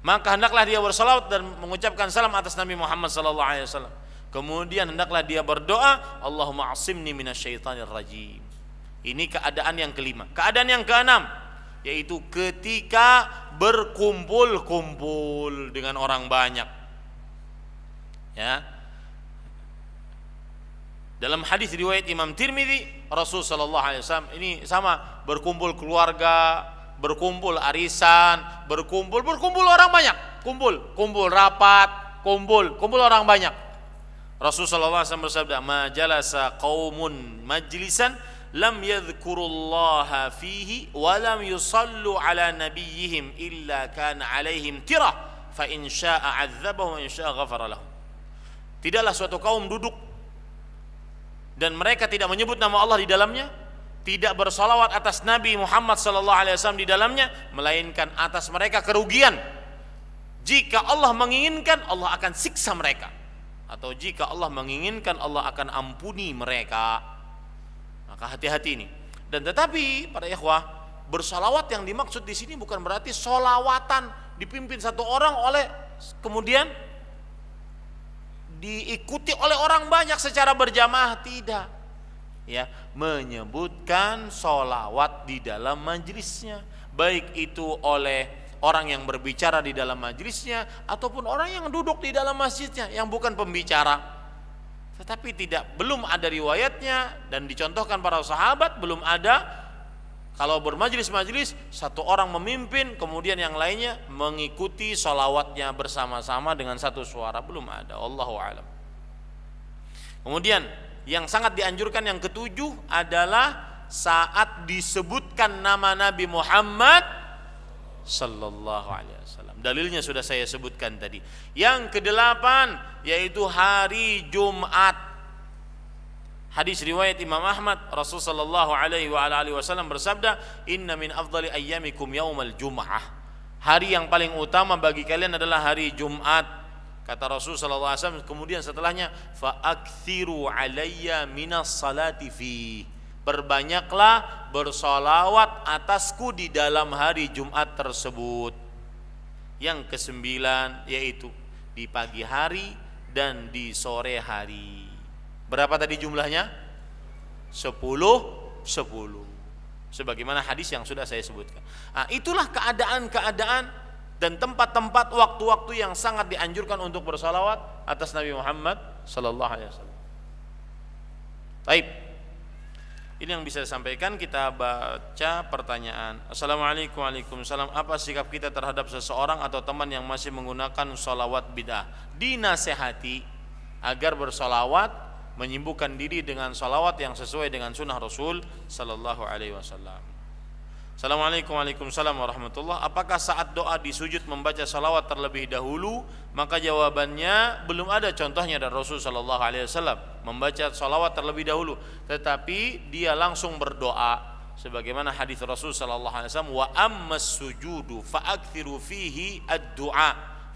maka hendaklah dia bersalawat dan mengucapkan salam atas Nabi Muhammad Sallallahu Alaihi Wasallam kemudian hendaklah dia berdoa Allahumma asimni minasyaitanir rajim ini keadaan yang kelima keadaan yang keenam yaitu ketika berkumpul-kumpul dengan orang banyak. Ya. Dalam hadis riwayat Imam Tirmidzi, Rasul sallallahu alaihi wasallam ini sama berkumpul keluarga, berkumpul arisan, berkumpul berkumpul orang banyak, kumpul, kumpul rapat, kumpul, kumpul orang banyak. Rasul sallallahu alaihi wasallam bersabda, "Majalasa qaumun majlisan لم yadhkurullaha الله فيه ولم yusallu على نبيهم إلا كان عليهم ترى فإن شاء syaa'a وإن شاء غفر syaa'a Tidaklah suatu kaum duduk dan mereka tidak menyebut nama Allah di dalamnya, tidak bersolawat atas Nabi Muhammad sallallahu alaihi wasallam di dalamnya, melainkan atas mereka kerugian. Jika Allah menginginkan, Allah akan siksa mereka. Atau jika Allah menginginkan, Allah akan ampuni mereka. Maka hati-hati ini. Dan tetapi pada ikhwah, bersolawat yang dimaksud di sini bukan berarti solawatan dipimpin satu orang oleh kemudian diikuti oleh orang banyak secara berjamaah tidak ya menyebutkan solawat di dalam majlisnya baik itu oleh orang yang berbicara di dalam majlisnya ataupun orang yang duduk di dalam masjidnya yang bukan pembicara tetapi tidak belum ada riwayatnya dan dicontohkan para sahabat belum ada kalau bermajlis-majlis satu orang memimpin kemudian yang lainnya mengikuti solawatnya bersama-sama dengan satu suara belum ada Allah alam kemudian yang sangat dianjurkan yang ketujuh adalah saat disebutkan nama Nabi Muhammad sallallahu alaihi Dalilnya sudah saya sebutkan tadi. Yang kedelapan yaitu hari Jumat. Hadis riwayat Imam Ahmad, Rasulullah Shallallahu alaihi wasallam bersabda, "Inna min afdali ayyamikum yaumal jum'ah." Hari yang paling utama bagi kalian adalah hari Jumat. Kata Rasul sallallahu alaihi wasallam kemudian setelahnya, faakthiru alayya minas salati fi." Berbanyaklah bersolawat atasku di dalam hari Jumat tersebut yang kesembilan yaitu di pagi hari dan di sore hari. Berapa tadi jumlahnya? Sepuluh, sepuluh. Sebagaimana hadis yang sudah saya sebutkan. Nah, itulah keadaan-keadaan dan tempat-tempat waktu-waktu yang sangat dianjurkan untuk bersalawat atas Nabi Muhammad Sallallahu Alaihi Wasallam. Baik. Ini yang bisa disampaikan kita baca pertanyaan. Assalamualaikum waalaikumsalam. Apa sikap kita terhadap seseorang atau teman yang masih menggunakan solawat bid'ah? Dinasehati agar bersolawat menyembuhkan diri dengan solawat yang sesuai dengan sunnah Rasul Sallallahu Alaihi Wasallam. Assalamualaikum Waalaikumsalam warahmatullah Apakah saat doa di sujud membaca salawat terlebih dahulu Maka jawabannya belum ada contohnya dari Rasul Sallallahu Alaihi Wasallam Membaca salawat terlebih dahulu Tetapi dia langsung berdoa Sebagaimana hadis Rasul Sallallahu Alaihi Wasallam Wa ammas sujudu fa'akthiru fihi ad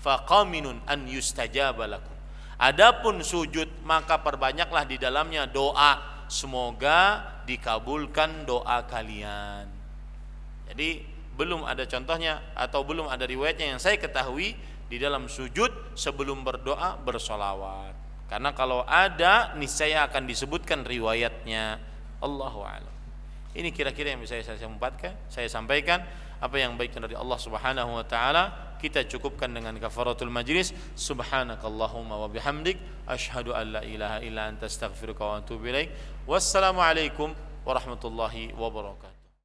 Faqaminun an yustajabalakum Adapun sujud maka perbanyaklah di dalamnya doa Semoga dikabulkan doa kalian jadi belum ada contohnya atau belum ada riwayatnya yang saya ketahui di dalam sujud sebelum berdoa bersolawat. Karena kalau ada niscaya akan disebutkan riwayatnya. Allahu a'lam. Ini kira-kira yang bisa saya sampaikan. saya sampaikan apa yang baik dari Allah Subhanahu wa taala kita cukupkan dengan kafaratul majlis subhanakallahumma wa bihamdik asyhadu an la ilaha illa anta astaghfiruka wa atubu ilaik wassalamu alaikum warahmatullahi wabarakatuh